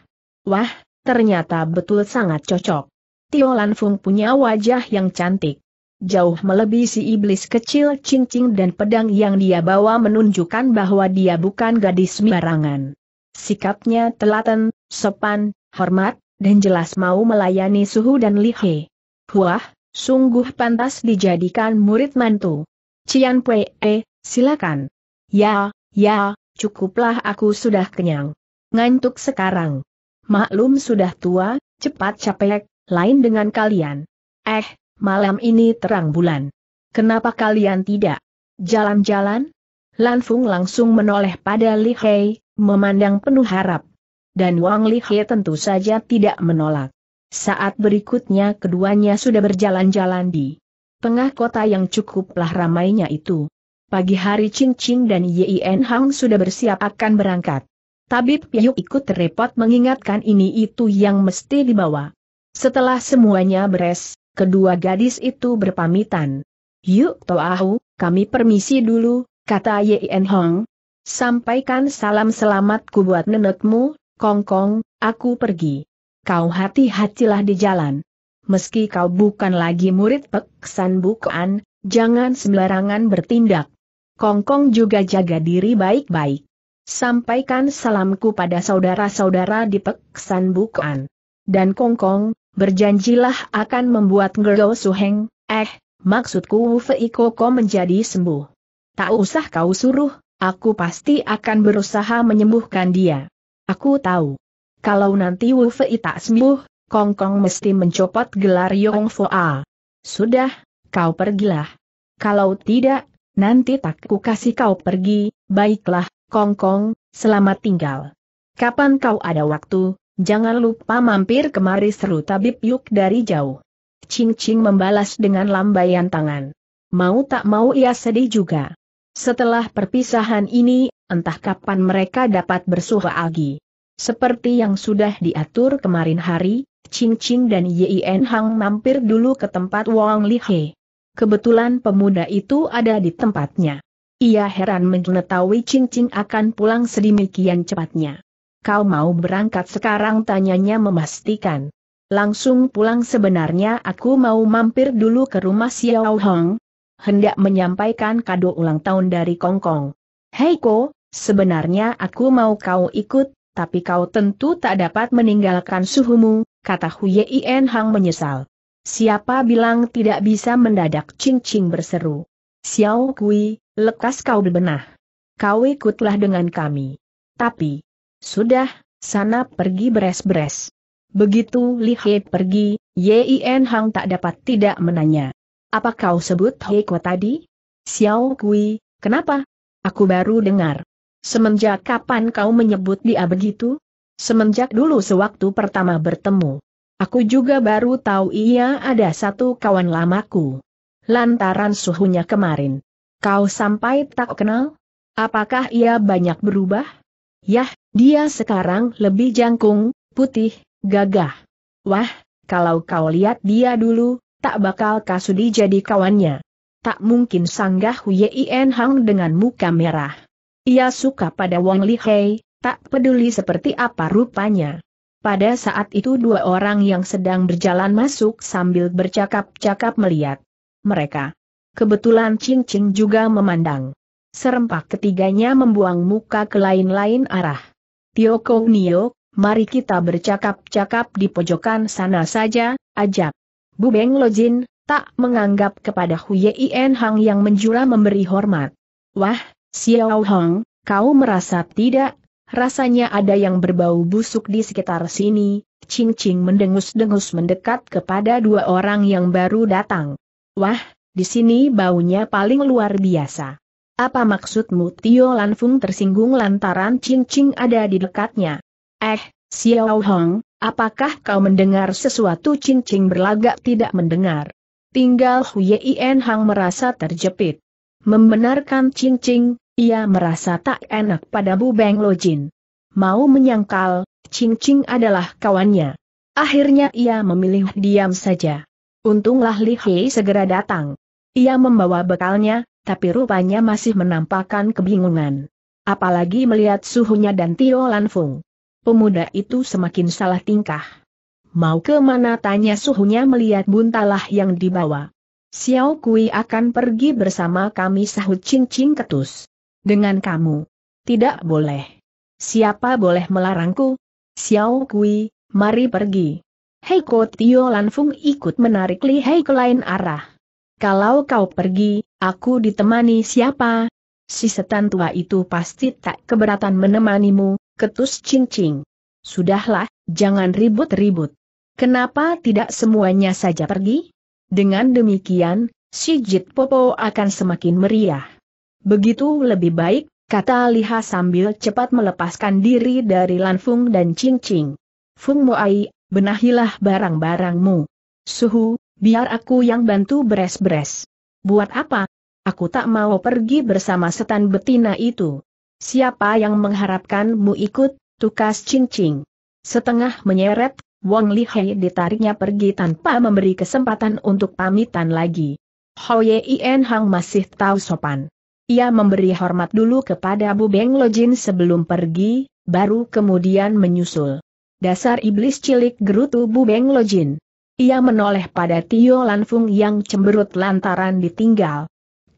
[SPEAKER 1] Wah, ternyata betul sangat cocok. Tio Lanfung punya wajah yang cantik. Jauh melebihi si iblis kecil cincin dan pedang yang dia bawa menunjukkan bahwa dia bukan gadis sembarangan. Sikapnya telaten, sopan, hormat, dan jelas mau melayani suhu dan lihe. Wah, Sungguh pantas dijadikan murid mantu. Cian Pue, eh, silakan. Ya, ya, cukuplah aku sudah kenyang. Ngantuk sekarang. Maklum sudah tua, cepat capek, lain dengan kalian. Eh, malam ini terang bulan. Kenapa kalian tidak jalan-jalan? Lanfung langsung menoleh pada Li Hei, memandang penuh harap. Dan Wang Li Hei tentu saja tidak menolak. Saat berikutnya keduanya sudah berjalan-jalan di tengah kota yang cukuplah ramainya itu. Pagi hari Ching Ching dan Yin Hang sudah bersiap akan berangkat. Tabib Piyuk ikut repot mengingatkan ini itu yang mesti dibawa. Setelah semuanya beres, kedua gadis itu berpamitan. Yuk Toahu, kami permisi dulu, kata Yin Hong. Sampaikan salam selamatku buat nenekmu, Kongkong. Kong, aku pergi kau hati-hatilah di jalan. Meski kau bukan lagi murid peksan bukaan, jangan sembarangan bertindak. Kongkong juga jaga diri baik-baik. Sampaikan salamku pada saudara-saudara di peksan bukaan. Dan Kongkong, berjanjilah akan membuat Ngero Suheng, eh, maksudku Feikoko menjadi sembuh. Tak usah kau suruh, aku pasti akan berusaha menyembuhkan dia. Aku tahu. Kalau nanti Wu Fei tak sembuh, Kong Kong mesti mencopot gelar Yong A. Sudah, kau pergilah. Kalau tidak, nanti tak ku kasih kau pergi, baiklah, Kong Kong, selamat tinggal. Kapan kau ada waktu, jangan lupa mampir kemari seru tabib yuk dari jauh. Ching Ching membalas dengan lambaian tangan. Mau tak mau ia sedih juga. Setelah perpisahan ini, entah kapan mereka dapat bersuha lagi. Seperti yang sudah diatur kemarin hari, Ching Ching dan Yin Hang mampir dulu ke tempat Wang Li He. Kebetulan pemuda itu ada di tempatnya. Ia heran mengetahui Ching Ching akan pulang sedemikian cepatnya. Kau mau berangkat sekarang tanyanya memastikan. Langsung pulang sebenarnya aku mau mampir dulu ke rumah Xiao Hong. Hendak menyampaikan kado ulang tahun dari Kongkong. Hei Ko, sebenarnya aku mau kau ikut, tapi kau tentu tak dapat meninggalkan suhumu, kata Huyein Hang menyesal. Siapa bilang tidak bisa mendadak cing-cing berseru. Xiao Kui, lekas kau berbenah. Kau ikutlah dengan kami. Tapi, sudah, sana pergi beres-beres. Begitu Li He pergi, Yin Hang tak dapat tidak menanya. Apa kau sebut Heiko tadi? Xiao Kui, kenapa? Aku baru dengar. Semenjak kapan kau menyebut dia begitu? Semenjak dulu sewaktu pertama bertemu. Aku juga baru tahu ia ada satu kawan lamaku. Lantaran suhunya kemarin. Kau sampai tak kenal? Apakah ia banyak berubah? Yah, dia sekarang lebih jangkung, putih, gagah. Wah, kalau kau lihat dia dulu, tak bakal kasudi jadi kawannya. Tak mungkin sanggah Huyen Hang dengan muka merah. Ia suka pada Wang Lihei, tak peduli seperti apa rupanya. Pada saat itu dua orang yang sedang berjalan masuk sambil bercakap-cakap melihat mereka. Kebetulan Ching Ching juga memandang. Serempak ketiganya membuang muka ke lain-lain arah. Tio Kou Nio, mari kita bercakap-cakap di pojokan sana saja, ajak. Bu Beng Lojin, tak menganggap kepada Huyein Hang yang menjura memberi hormat. Wah, Xiao Hong, kau merasa tidak? Rasanya ada yang berbau busuk di sekitar sini, Ching Ching mendengus-dengus mendekat kepada dua orang yang baru datang. Wah, di sini baunya paling luar biasa. Apa maksudmu Tio Lanfung tersinggung lantaran Ching Ching ada di dekatnya? Eh, Xiao Hong, apakah kau mendengar sesuatu Ching Ching berlagak tidak mendengar? Tinggal Hu Huyen Hang merasa terjepit. Membenarkan Ching Ching, ia merasa tak enak pada Bu Beng Lojin. Mau menyangkal, Ching Ching adalah kawannya. Akhirnya ia memilih diam saja. Untunglah Li Hei segera datang. Ia membawa bekalnya, tapi rupanya masih menampakkan kebingungan. Apalagi melihat suhunya dan Tio Fung. Pemuda itu semakin salah tingkah. Mau ke mana tanya suhunya melihat buntalah yang dibawa. Xiao Kui akan pergi bersama kami sahut Ching ketus. Dengan kamu. Tidak boleh. Siapa boleh melarangku? Xiao Kui, mari pergi. Hei Ko Tio Lanfung ikut menarik Li Hei ke lain arah. Kalau kau pergi, aku ditemani siapa? Si setan tua itu pasti tak keberatan menemanimu, ketus cincing. Sudahlah, jangan ribut-ribut. Kenapa tidak semuanya saja pergi? Dengan demikian, si Jit Popo akan semakin meriah. Begitu lebih baik, kata Liha sambil cepat melepaskan diri dari Lanfung dan Ching Ching. Fung Moai, benahilah barang-barangmu. Suhu, biar aku yang bantu beres-beres. Buat apa? Aku tak mau pergi bersama setan betina itu. Siapa yang mengharapkanmu ikut, tukas Ching Setengah menyeret, Wong Lihai ditariknya pergi tanpa memberi kesempatan untuk pamitan lagi. Hou Yien Hang masih tahu sopan. Ia memberi hormat dulu kepada Bu Beng Lojin sebelum pergi, baru kemudian menyusul. Dasar iblis cilik gerutu Bu Beng Lojin. Ia menoleh pada Tio Lanfung yang cemberut lantaran ditinggal.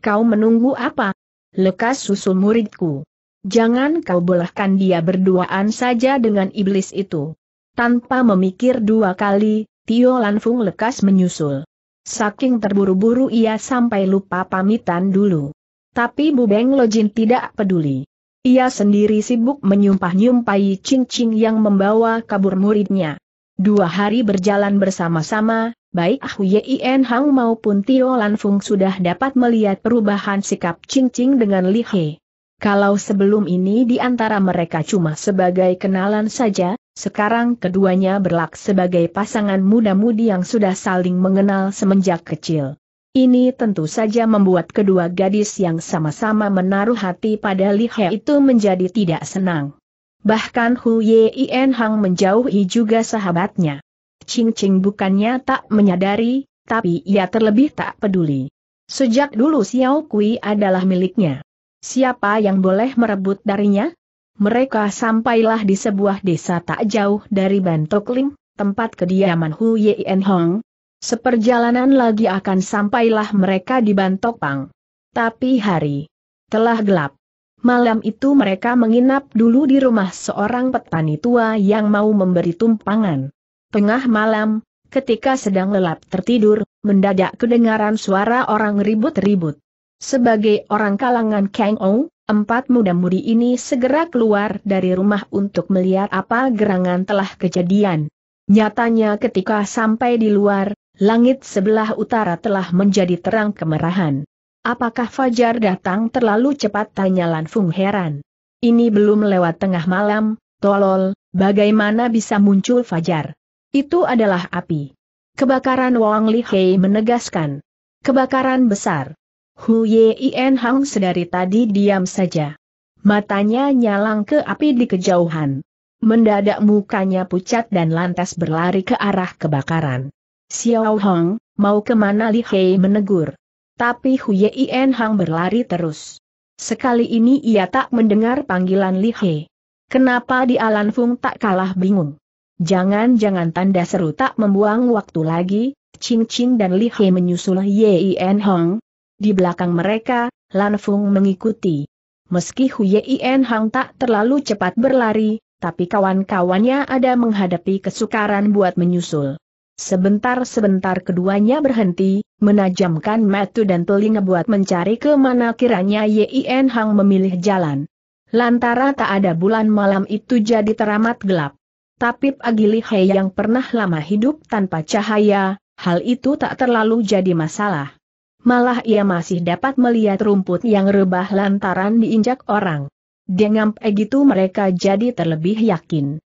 [SPEAKER 1] Kau menunggu apa? Lekas susul muridku. Jangan kau bolehkan dia berduaan saja dengan iblis itu. Tanpa memikir dua kali, Tio Lanfung lekas menyusul. Saking terburu-buru ia sampai lupa pamitan dulu. Tapi Bu Beng Lojin tidak peduli. Ia sendiri sibuk menyumpah-nyumpahi cincin yang membawa kabur muridnya. Dua hari berjalan bersama-sama, baik Ah Yien Hang maupun Tio Lanfung sudah dapat melihat perubahan sikap cincin dengan Li He. Kalau sebelum ini di antara mereka cuma sebagai kenalan saja, sekarang keduanya berlak sebagai pasangan muda-mudi yang sudah saling mengenal semenjak kecil. Ini tentu saja membuat kedua gadis yang sama-sama menaruh hati pada Li He itu menjadi tidak senang. Bahkan Hu Yien Hang menjauhi juga sahabatnya. Ching Ching bukannya tak menyadari, tapi ia terlebih tak peduli. Sejak dulu Xiao Kui adalah miliknya. Siapa yang boleh merebut darinya? Mereka sampailah di sebuah desa tak jauh dari Bantokling, tempat kediaman Hu Yien Hang, Seperjalanan lagi akan sampailah mereka di Bantopang. Tapi hari telah gelap. Malam itu mereka menginap dulu di rumah seorang petani tua yang mau memberi tumpangan. Tengah malam, ketika sedang lelap tertidur, mendadak kedengaran suara orang ribut-ribut. Sebagai orang kalangan Kang Ong, Empat muda-mudi ini segera keluar dari rumah untuk melihat apa gerangan telah kejadian. Nyatanya ketika sampai di luar, langit sebelah utara telah menjadi terang kemerahan. Apakah Fajar datang terlalu cepat tanya Lan Lanfung heran. Ini belum lewat tengah malam, tolol, bagaimana bisa muncul Fajar? Itu adalah api. Kebakaran Wang Lihei menegaskan. Kebakaran besar. Hu Yin Hang sedari tadi diam saja. Matanya nyalang ke api di kejauhan. Mendadak mukanya pucat dan lantas berlari ke arah kebakaran. Xiao Hong, mau kemana Li Hei menegur. Tapi Huye Ien Hang berlari terus. Sekali ini ia tak mendengar panggilan Li Hei. Kenapa di Alan Fung tak kalah bingung? Jangan-jangan tanda seru tak membuang waktu lagi, Ching Ching dan Li Hei menyusul Yen Hong. Di belakang mereka, Lan Fung mengikuti. Meski Yen Hang tak terlalu cepat berlari, tapi kawan-kawannya ada menghadapi kesukaran buat menyusul. Sebentar-sebentar keduanya berhenti, menajamkan metu dan telinga buat mencari ke mana kiranya Yin Hang memilih jalan. Lantara tak ada bulan malam itu jadi teramat gelap. Tapi Agili Hei yang pernah lama hidup tanpa cahaya, hal itu tak terlalu jadi masalah. Malah ia masih dapat melihat rumput yang rebah lantaran diinjak orang. Dengan begitu mereka jadi terlebih yakin.